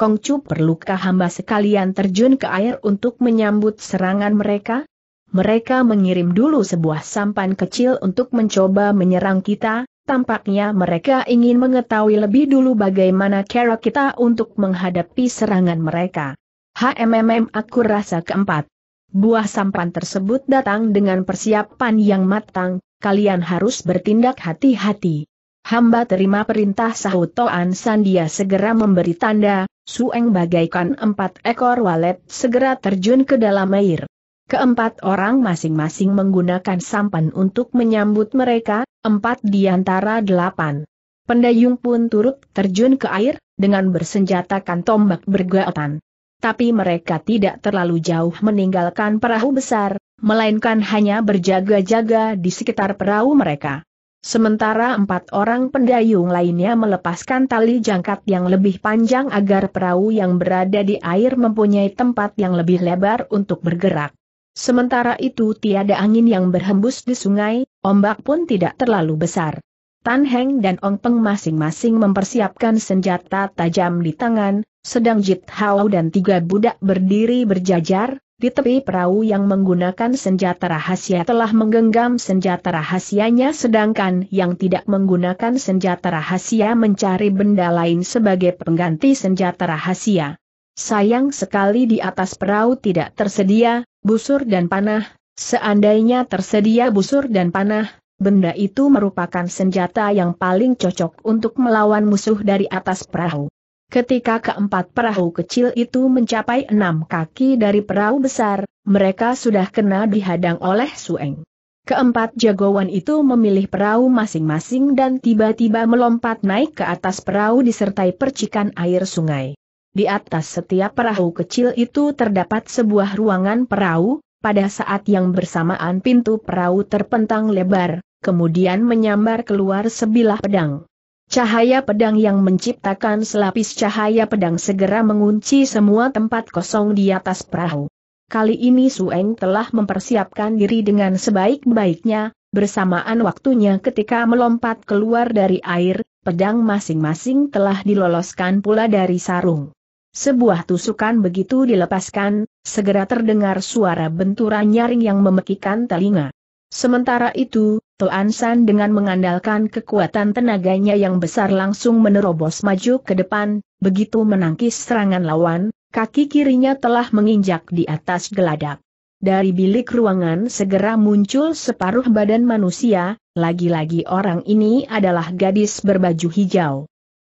Kongcu perlukah hamba sekalian terjun ke air untuk menyambut serangan mereka? Mereka mengirim dulu sebuah sampan kecil untuk mencoba menyerang kita, tampaknya mereka ingin mengetahui lebih dulu bagaimana cara kita untuk menghadapi serangan mereka. HMMM aku rasa keempat. Buah sampan tersebut datang dengan persiapan yang matang, kalian harus bertindak hati-hati. Hamba terima perintah sahut Toan Sandia segera memberi tanda, Sueng bagaikan empat ekor walet segera terjun ke dalam air. Keempat orang masing-masing menggunakan sampan untuk menyambut mereka, empat di antara delapan. Pendayung pun turut terjun ke air, dengan bersenjatakan tombak bergaotan. Tapi mereka tidak terlalu jauh meninggalkan perahu besar, melainkan hanya berjaga-jaga di sekitar perahu mereka. Sementara empat orang pendayung lainnya melepaskan tali jangkat yang lebih panjang agar perahu yang berada di air mempunyai tempat yang lebih lebar untuk bergerak. Sementara itu tiada angin yang berhembus di sungai, ombak pun tidak terlalu besar. Tan Heng dan Ong Peng masing-masing mempersiapkan senjata tajam di tangan, sedang Jit Hao dan tiga budak berdiri berjajar, di tepi perahu yang menggunakan senjata rahasia telah menggenggam senjata rahasianya sedangkan yang tidak menggunakan senjata rahasia mencari benda lain sebagai pengganti senjata rahasia. Sayang sekali di atas perahu tidak tersedia, busur dan panah, seandainya tersedia busur dan panah, benda itu merupakan senjata yang paling cocok untuk melawan musuh dari atas perahu. Ketika keempat perahu kecil itu mencapai enam kaki dari perahu besar, mereka sudah kena dihadang oleh Sueng. Keempat jagoan itu memilih perahu masing-masing dan tiba-tiba melompat naik ke atas perahu disertai percikan air sungai. Di atas setiap perahu kecil itu terdapat sebuah ruangan perahu, pada saat yang bersamaan pintu perahu terpentang lebar, kemudian menyambar keluar sebilah pedang. Cahaya pedang yang menciptakan selapis cahaya pedang segera mengunci semua tempat kosong di atas perahu. Kali ini Sueng telah mempersiapkan diri dengan sebaik-baiknya, bersamaan waktunya ketika melompat keluar dari air, pedang masing-masing telah diloloskan pula dari sarung. Sebuah tusukan begitu dilepaskan, segera terdengar suara benturan nyaring yang memekikan telinga. Sementara itu, Toan San dengan mengandalkan kekuatan tenaganya yang besar langsung menerobos maju ke depan, begitu menangkis serangan lawan, kaki kirinya telah menginjak di atas geladak. Dari bilik ruangan segera muncul separuh badan manusia, lagi-lagi orang ini adalah gadis berbaju hijau.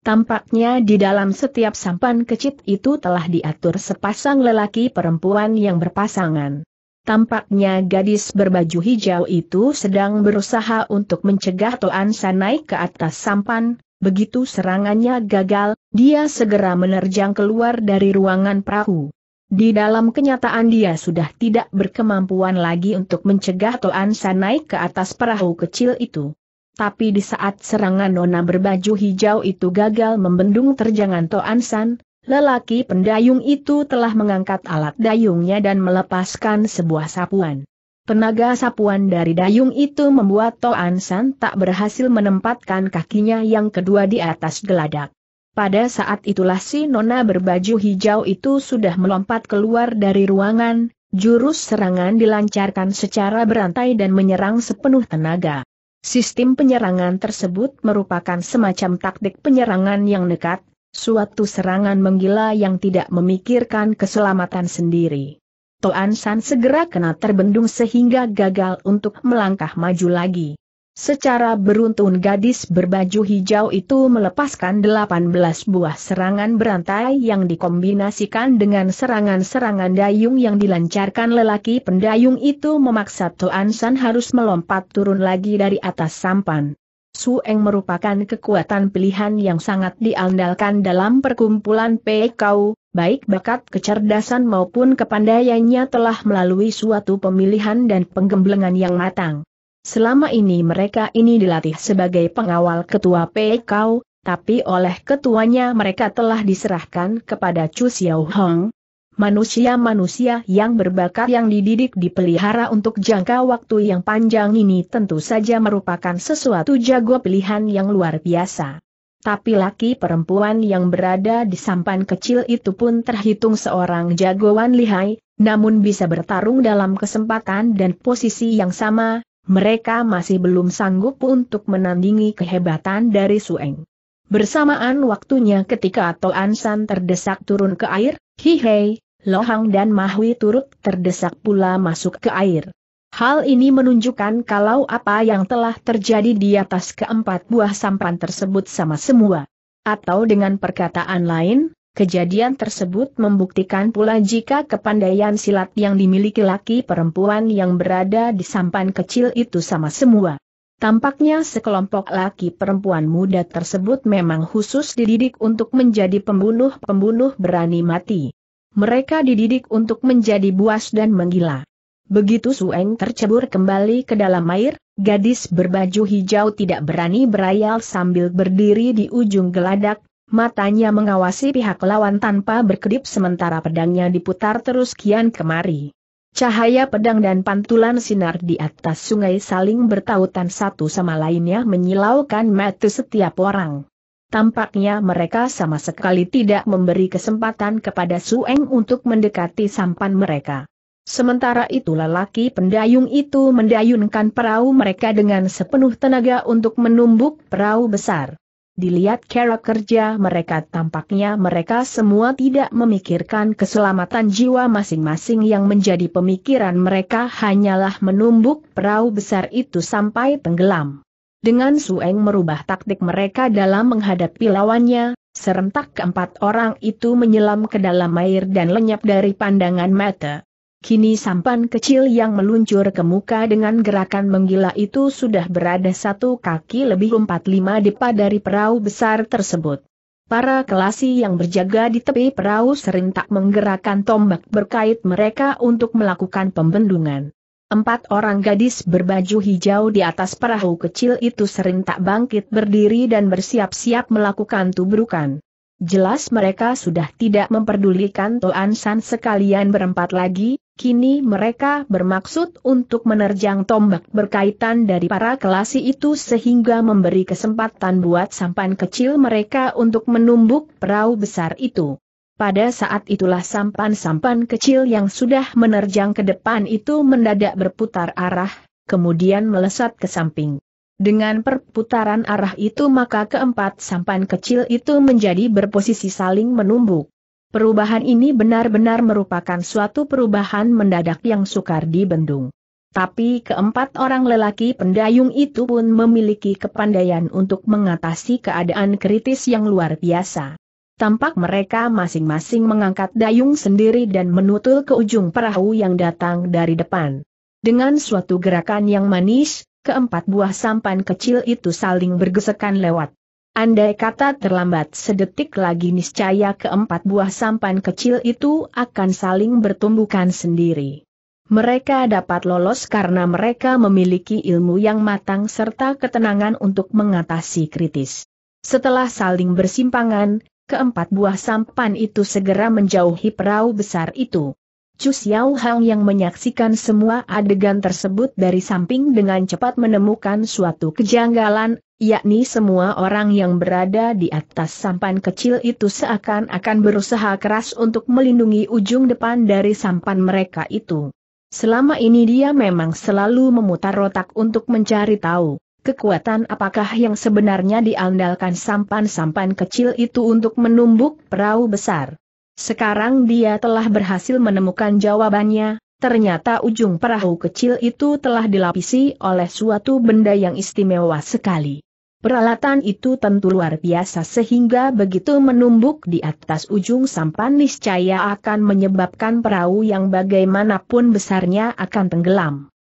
Tampaknya di dalam setiap sampan kecil itu telah diatur sepasang lelaki perempuan yang berpasangan. Tampaknya gadis berbaju hijau itu sedang berusaha untuk mencegah Toan San naik ke atas sampan, begitu serangannya gagal, dia segera menerjang keluar dari ruangan perahu. Di dalam kenyataan dia sudah tidak berkemampuan lagi untuk mencegah Toan San naik ke atas perahu kecil itu. Tapi di saat serangan nona berbaju hijau itu gagal membendung terjangan Toan San, Lelaki pendayung itu telah mengangkat alat dayungnya dan melepaskan sebuah sapuan. Tenaga sapuan dari dayung itu membuat Toan San tak berhasil menempatkan kakinya yang kedua di atas geladak. Pada saat itulah si nona berbaju hijau itu sudah melompat keluar dari ruangan, jurus serangan dilancarkan secara berantai dan menyerang sepenuh tenaga. Sistem penyerangan tersebut merupakan semacam taktik penyerangan yang dekat suatu serangan menggila yang tidak memikirkan keselamatan sendiri. Toan San segera kena terbendung sehingga gagal untuk melangkah maju lagi. Secara beruntun gadis berbaju hijau itu melepaskan 18 buah serangan berantai yang dikombinasikan dengan serangan-serangan dayung yang dilancarkan lelaki pendayung itu memaksa Toan San harus melompat turun lagi dari atas sampan. Sueng merupakan kekuatan pilihan yang sangat diandalkan dalam perkumpulan PKU, baik bakat kecerdasan maupun kepandaiannya telah melalui suatu pemilihan dan penggemblengan yang matang. Selama ini mereka ini dilatih sebagai pengawal ketua PKU, tapi oleh ketuanya mereka telah diserahkan kepada Chu Xiao Manusia-manusia yang berbakat yang dididik dipelihara untuk jangka waktu yang panjang ini tentu saja merupakan sesuatu jago pilihan yang luar biasa. Tapi laki perempuan yang berada di sampan kecil itu pun terhitung seorang jagoan lihai, namun bisa bertarung dalam kesempatan dan posisi yang sama, mereka masih belum sanggup untuk menandingi kehebatan dari Sueng. Bersamaan waktunya ketika Toan San terdesak turun ke air, Hihei, Lohang dan Mahwi turut terdesak pula masuk ke air. Hal ini menunjukkan kalau apa yang telah terjadi di atas keempat buah sampan tersebut sama semua. Atau dengan perkataan lain, kejadian tersebut membuktikan pula jika kepandaian silat yang dimiliki laki perempuan yang berada di sampan kecil itu sama semua. Tampaknya sekelompok laki perempuan muda tersebut memang khusus dididik untuk menjadi pembunuh-pembunuh berani mati mereka dididik untuk menjadi buas dan menggila. Begitu Sueng tercebur kembali ke dalam air, gadis berbaju hijau tidak berani berayal sambil berdiri di ujung geladak, matanya mengawasi pihak lawan tanpa berkedip sementara pedangnya diputar terus kian kemari. Cahaya pedang dan pantulan sinar di atas sungai saling bertautan satu sama lainnya menyilaukan mata setiap orang. Tampaknya mereka sama sekali tidak memberi kesempatan kepada Sueng untuk mendekati sampan mereka. Sementara itu lelaki pendayung itu mendayunkan perahu mereka dengan sepenuh tenaga untuk menumbuk perahu besar. Dilihat cara kerja mereka tampaknya mereka semua tidak memikirkan keselamatan jiwa masing-masing yang menjadi pemikiran mereka hanyalah menumbuk perahu besar itu sampai tenggelam. Dengan Sueng merubah taktik mereka dalam menghadapi lawannya, serentak keempat orang itu menyelam ke dalam air dan lenyap dari pandangan mata. Kini sampan kecil yang meluncur ke muka dengan gerakan menggila itu sudah berada satu kaki lebih empat lima depa dari perahu besar tersebut. Para kelasi yang berjaga di tepi perahu serentak menggerakkan tombak berkait mereka untuk melakukan pembendungan. Empat orang gadis berbaju hijau di atas perahu kecil itu sering tak bangkit berdiri dan bersiap-siap melakukan tubrukan. Jelas mereka sudah tidak memperdulikan Toan San sekalian berempat lagi, kini mereka bermaksud untuk menerjang tombak berkaitan dari para kelasi itu sehingga memberi kesempatan buat sampan kecil mereka untuk menumbuk perahu besar itu. Pada saat itulah sampan-sampan kecil yang sudah menerjang ke depan itu mendadak berputar arah, kemudian melesat ke samping. Dengan perputaran arah itu maka keempat sampan kecil itu menjadi berposisi saling menumbuk. Perubahan ini benar-benar merupakan suatu perubahan mendadak yang sukar dibendung. Tapi keempat orang lelaki pendayung itu pun memiliki kepandaian untuk mengatasi keadaan kritis yang luar biasa. Tampak mereka masing-masing mengangkat dayung sendiri dan menutul ke ujung perahu yang datang dari depan. Dengan suatu gerakan yang manis, keempat buah sampan kecil itu saling bergesekan lewat. Andai kata terlambat sedetik lagi niscaya keempat buah sampan kecil itu akan saling bertumbukan sendiri. Mereka dapat lolos karena mereka memiliki ilmu yang matang serta ketenangan untuk mengatasi kritis. Setelah saling bersimpangan, keempat buah sampan itu segera menjauhi perahu besar itu. Chu Xiao Hang yang menyaksikan semua adegan tersebut dari samping dengan cepat menemukan suatu kejanggalan, yakni semua orang yang berada di atas sampan kecil itu seakan-akan berusaha keras untuk melindungi ujung depan dari sampan mereka itu. Selama ini dia memang selalu memutar otak untuk mencari tahu kekuatan apakah yang sebenarnya diandalkan sampan-sampan kecil itu untuk menumbuk perahu besar. Sekarang dia telah berhasil menemukan jawabannya, ternyata ujung perahu kecil itu telah dilapisi oleh suatu benda yang istimewa sekali. Peralatan itu tentu luar biasa sehingga begitu menumbuk di atas ujung sampan niscaya akan menyebabkan perahu yang bagaimanapun besarnya akan tenggelam.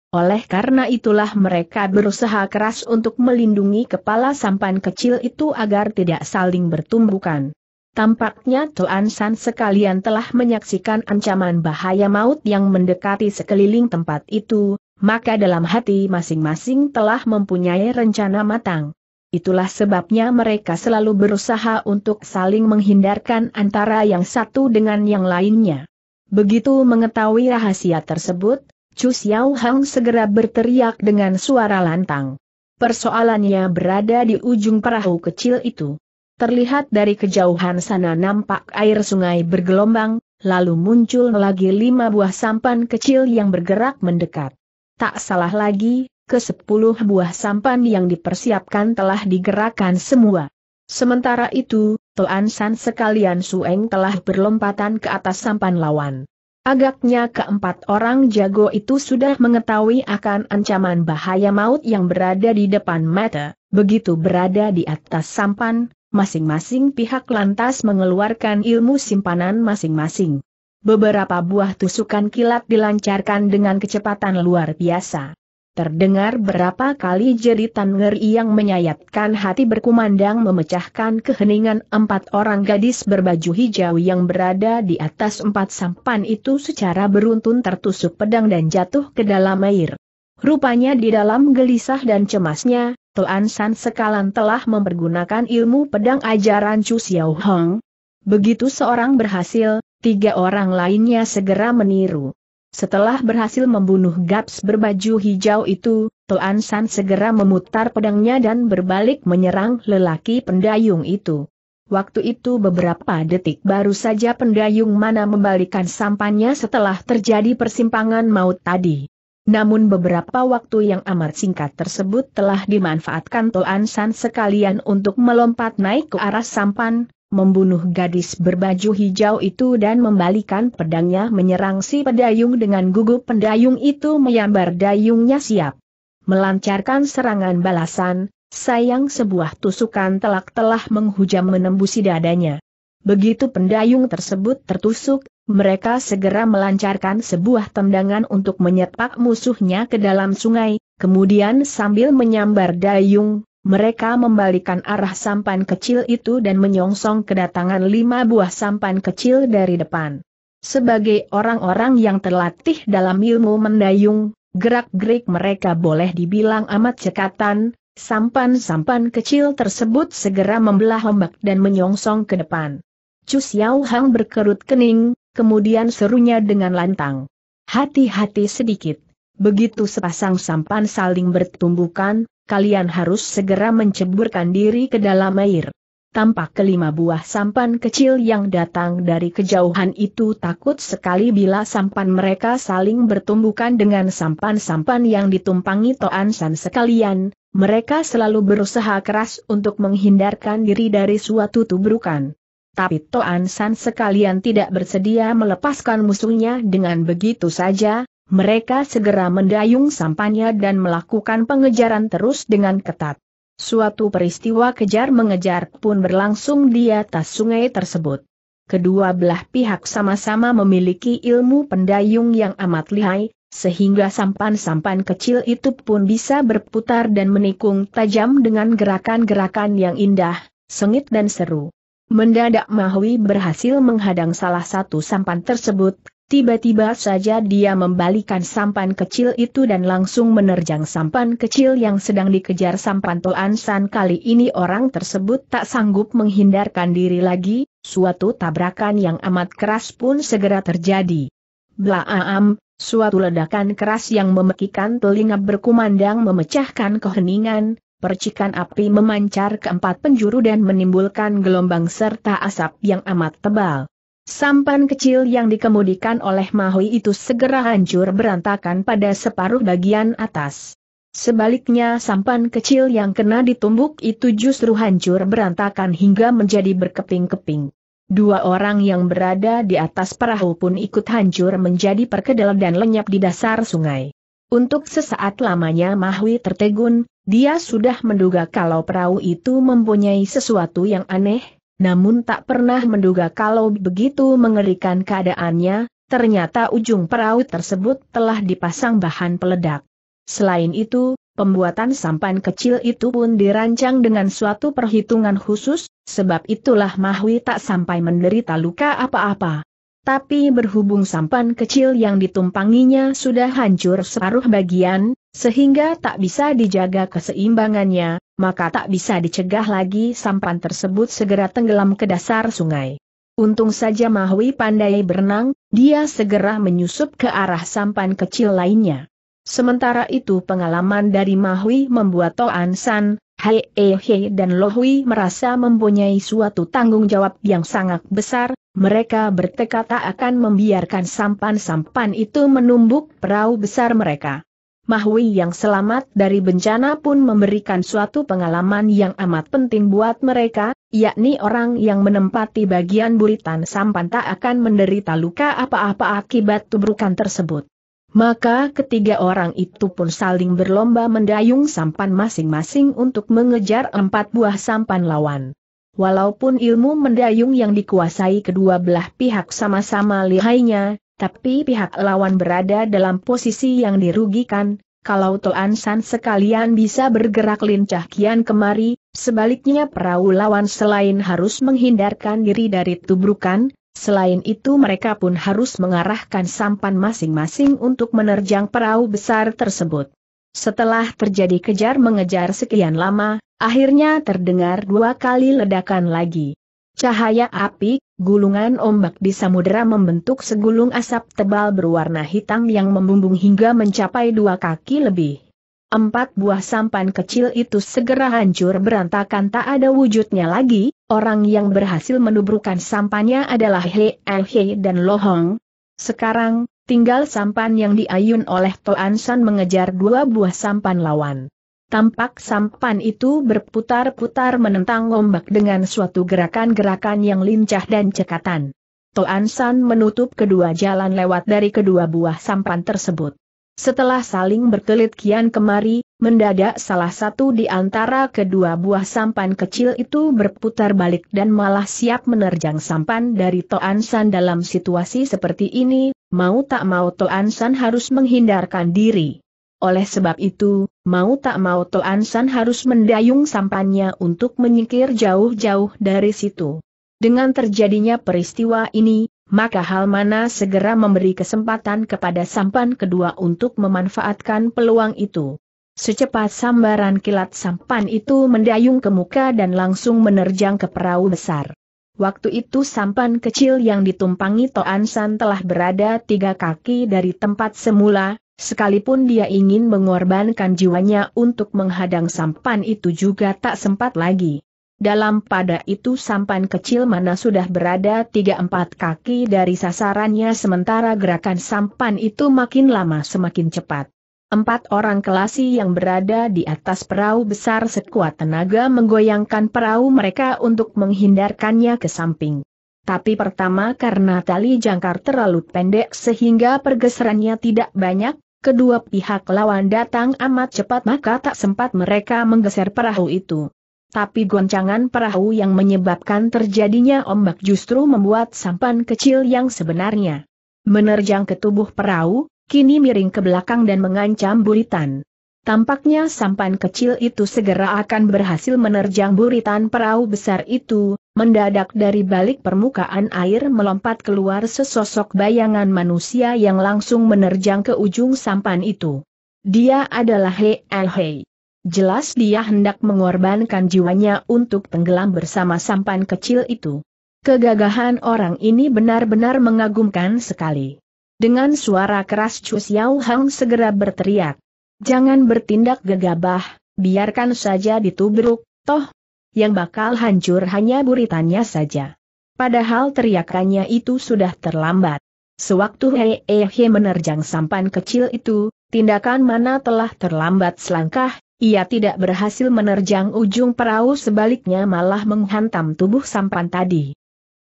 Oleh karena itulah mereka berusaha keras untuk melindungi kepala sampan kecil itu agar tidak saling bertumbukan. Tampaknya Tuan San sekalian telah menyaksikan ancaman bahaya maut yang mendekati sekeliling tempat itu, maka dalam hati masing-masing telah mempunyai rencana matang. Itulah sebabnya mereka selalu berusaha untuk saling menghindarkan antara yang satu dengan yang lainnya. Begitu mengetahui rahasia tersebut, Chu Xiao Hang segera berteriak dengan suara lantang. Persoalannya berada di ujung perahu kecil itu. Terlihat dari kejauhan sana nampak air sungai bergelombang, lalu muncul lagi lima buah sampan kecil yang bergerak mendekat. Tak salah lagi, ke sepuluh buah sampan yang dipersiapkan telah digerakkan semua. Sementara itu, tuan San sekalian Sueng telah berlompatan ke atas sampan lawan. Agaknya keempat orang jago itu sudah mengetahui akan ancaman bahaya maut yang berada di depan mata, begitu berada di atas sampan, masing-masing pihak lantas mengeluarkan ilmu simpanan masing-masing. Beberapa buah tusukan kilat dilancarkan dengan kecepatan luar biasa. Terdengar berapa kali jeritan ngeri yang menyayatkan hati berkumandang memecahkan keheningan empat orang gadis berbaju hijau yang berada di atas empat sampan itu secara beruntun tertusuk pedang dan jatuh ke dalam air. Rupanya di dalam gelisah dan cemasnya, Tuan San sekalan telah mempergunakan ilmu pedang ajaran Chu Xiao Hong. Begitu seorang berhasil, tiga orang lainnya segera meniru. Setelah berhasil membunuh Gaps berbaju hijau itu, Toan San segera memutar pedangnya dan berbalik menyerang lelaki pendayung itu. Waktu itu beberapa detik baru saja pendayung mana membalikan sampannya setelah terjadi persimpangan maut tadi. Namun beberapa waktu yang amat singkat tersebut telah dimanfaatkan Toan San sekalian untuk melompat naik ke arah sampan, membunuh gadis berbaju hijau itu dan membalikan pedangnya menyerang si pedayung dengan gugup Pedayung itu menyambar dayungnya siap. Melancarkan serangan balasan, sayang sebuah tusukan telak telah menghujam menembusi dadanya. Begitu pendayung tersebut tertusuk, mereka segera melancarkan sebuah tendangan untuk menyepak musuhnya ke dalam sungai, kemudian sambil menyambar dayung, mereka membalikan arah sampan kecil itu dan menyongsong kedatangan lima buah sampan kecil dari depan. Sebagai orang-orang yang terlatih dalam ilmu mendayung, gerak-gerik mereka boleh dibilang amat cekatan, sampan-sampan kecil tersebut segera membelah ombak dan menyongsong ke depan. Chu Xiao Hang berkerut kening, kemudian serunya dengan lantang. Hati-hati sedikit. Begitu sepasang sampan saling bertumbukan, kalian harus segera menceburkan diri ke dalam air. Tampak kelima buah sampan kecil yang datang dari kejauhan itu takut sekali bila sampan mereka saling bertumbukan dengan sampan-sampan yang ditumpangi Toan San sekalian, mereka selalu berusaha keras untuk menghindarkan diri dari suatu tubrukan. Tapi Toan San sekalian tidak bersedia melepaskan musuhnya dengan begitu saja, mereka segera mendayung sampannya dan melakukan pengejaran terus dengan ketat. Suatu peristiwa kejar-mengejar pun berlangsung di atas sungai tersebut. Kedua belah pihak sama-sama memiliki ilmu pendayung yang amat lihai, sehingga sampan-sampan kecil itu pun bisa berputar dan menikung tajam dengan gerakan-gerakan yang indah, sengit dan seru. Mendadak Mahwi berhasil menghadang salah satu sampan tersebut, Tiba-tiba saja dia membalikan sampan kecil itu dan langsung menerjang sampan kecil yang sedang dikejar sampan Toan San kali ini orang tersebut tak sanggup menghindarkan diri lagi, suatu tabrakan yang amat keras pun segera terjadi. Blaam, suatu ledakan keras yang memekikan telinga berkumandang memecahkan keheningan, percikan api memancar ke empat penjuru dan menimbulkan gelombang serta asap yang amat tebal. Sampan kecil yang dikemudikan oleh Mahui itu segera hancur berantakan pada separuh bagian atas. Sebaliknya sampan kecil yang kena ditumbuk itu justru hancur berantakan hingga menjadi berkeping-keping. Dua orang yang berada di atas perahu pun ikut hancur menjadi perkedel dan lenyap di dasar sungai. Untuk sesaat lamanya Mahui tertegun, dia sudah menduga kalau perahu itu mempunyai sesuatu yang aneh, namun tak pernah menduga kalau begitu mengerikan keadaannya, ternyata ujung perahu tersebut telah dipasang bahan peledak. Selain itu, pembuatan sampan kecil itu pun dirancang dengan suatu perhitungan khusus, sebab itulah Mahwi tak sampai menderita luka apa-apa tapi berhubung sampan kecil yang ditumpanginya sudah hancur separuh bagian, sehingga tak bisa dijaga keseimbangannya, maka tak bisa dicegah lagi sampan tersebut segera tenggelam ke dasar sungai. Untung saja Mahwi pandai berenang, dia segera menyusup ke arah sampan kecil lainnya. Sementara itu pengalaman dari Mahwi membuat Toan San, Hei Hei dan Lohui merasa mempunyai suatu tanggung jawab yang sangat besar, mereka bertekad tak akan membiarkan sampan-sampan itu menumbuk perahu besar mereka. Mahwi yang selamat dari bencana pun memberikan suatu pengalaman yang amat penting buat mereka, yakni orang yang menempati bagian buritan sampan tak akan menderita luka apa-apa akibat tubrukan tersebut. Maka ketiga orang itu pun saling berlomba mendayung sampan masing-masing untuk mengejar empat buah sampan lawan. Walaupun ilmu mendayung yang dikuasai kedua belah pihak sama-sama lihainya, tapi pihak lawan berada dalam posisi yang dirugikan, kalau Toan San sekalian bisa bergerak lincah kian kemari, sebaliknya perahu lawan selain harus menghindarkan diri dari tubrukan, selain itu mereka pun harus mengarahkan sampan masing-masing untuk menerjang perahu besar tersebut. Setelah terjadi kejar-mengejar sekian lama, akhirnya terdengar dua kali ledakan lagi. Cahaya api, gulungan ombak di samudera membentuk segulung asap tebal berwarna hitam yang membumbung hingga mencapai dua kaki lebih. Empat buah sampan kecil itu segera hancur berantakan tak ada wujudnya lagi, orang yang berhasil menubrukan sampannya adalah Hei Hei dan Lohong. Sekarang, Tinggal sampan yang diayun oleh Toan San mengejar dua buah sampan lawan. Tampak sampan itu berputar-putar menentang ombak dengan suatu gerakan-gerakan yang lincah dan cekatan. Toan San menutup kedua jalan lewat dari kedua buah sampan tersebut. Setelah saling berkelit kian kemari, mendadak salah satu di antara kedua buah sampan kecil itu berputar balik dan malah siap menerjang sampan dari Toan San dalam situasi seperti ini, mau tak mau Toan San harus menghindarkan diri. Oleh sebab itu, mau tak mau Toan San harus mendayung sampannya untuk menyingkir jauh-jauh dari situ. Dengan terjadinya peristiwa ini, maka hal mana segera memberi kesempatan kepada sampan kedua untuk memanfaatkan peluang itu. Secepat sambaran kilat sampan itu mendayung ke muka dan langsung menerjang ke perahu besar. Waktu itu sampan kecil yang ditumpangi Toan San telah berada tiga kaki dari tempat semula, sekalipun dia ingin mengorbankan jiwanya untuk menghadang sampan itu juga tak sempat lagi. Dalam pada itu sampan kecil mana sudah berada tiga empat kaki dari sasarannya sementara gerakan sampan itu makin lama semakin cepat. Empat orang kelasi yang berada di atas perahu besar sekuat tenaga menggoyangkan perahu mereka untuk menghindarkannya ke samping. Tapi pertama karena tali jangkar terlalu pendek sehingga pergeserannya tidak banyak, kedua pihak lawan datang amat cepat maka tak sempat mereka menggeser perahu itu. Tapi goncangan perahu yang menyebabkan terjadinya ombak justru membuat sampan kecil yang sebenarnya menerjang ke tubuh perahu, kini miring ke belakang dan mengancam buritan. Tampaknya sampan kecil itu segera akan berhasil menerjang buritan perahu besar itu, mendadak dari balik permukaan air melompat keluar sesosok bayangan manusia yang langsung menerjang ke ujung sampan itu. Dia adalah Hei El Hei. Jelas dia hendak mengorbankan jiwanya untuk tenggelam bersama sampan kecil itu. Kegagahan orang ini benar-benar mengagumkan sekali. Dengan suara keras Chu Xiao Hang segera berteriak. Jangan bertindak gegabah, biarkan saja ditubruk, toh. Yang bakal hancur hanya buritannya saja. Padahal teriakannya itu sudah terlambat. Sewaktu Hei He, menerjang sampan kecil itu, tindakan mana telah terlambat selangkah, ia tidak berhasil menerjang ujung perahu sebaliknya malah menghantam tubuh sampan tadi.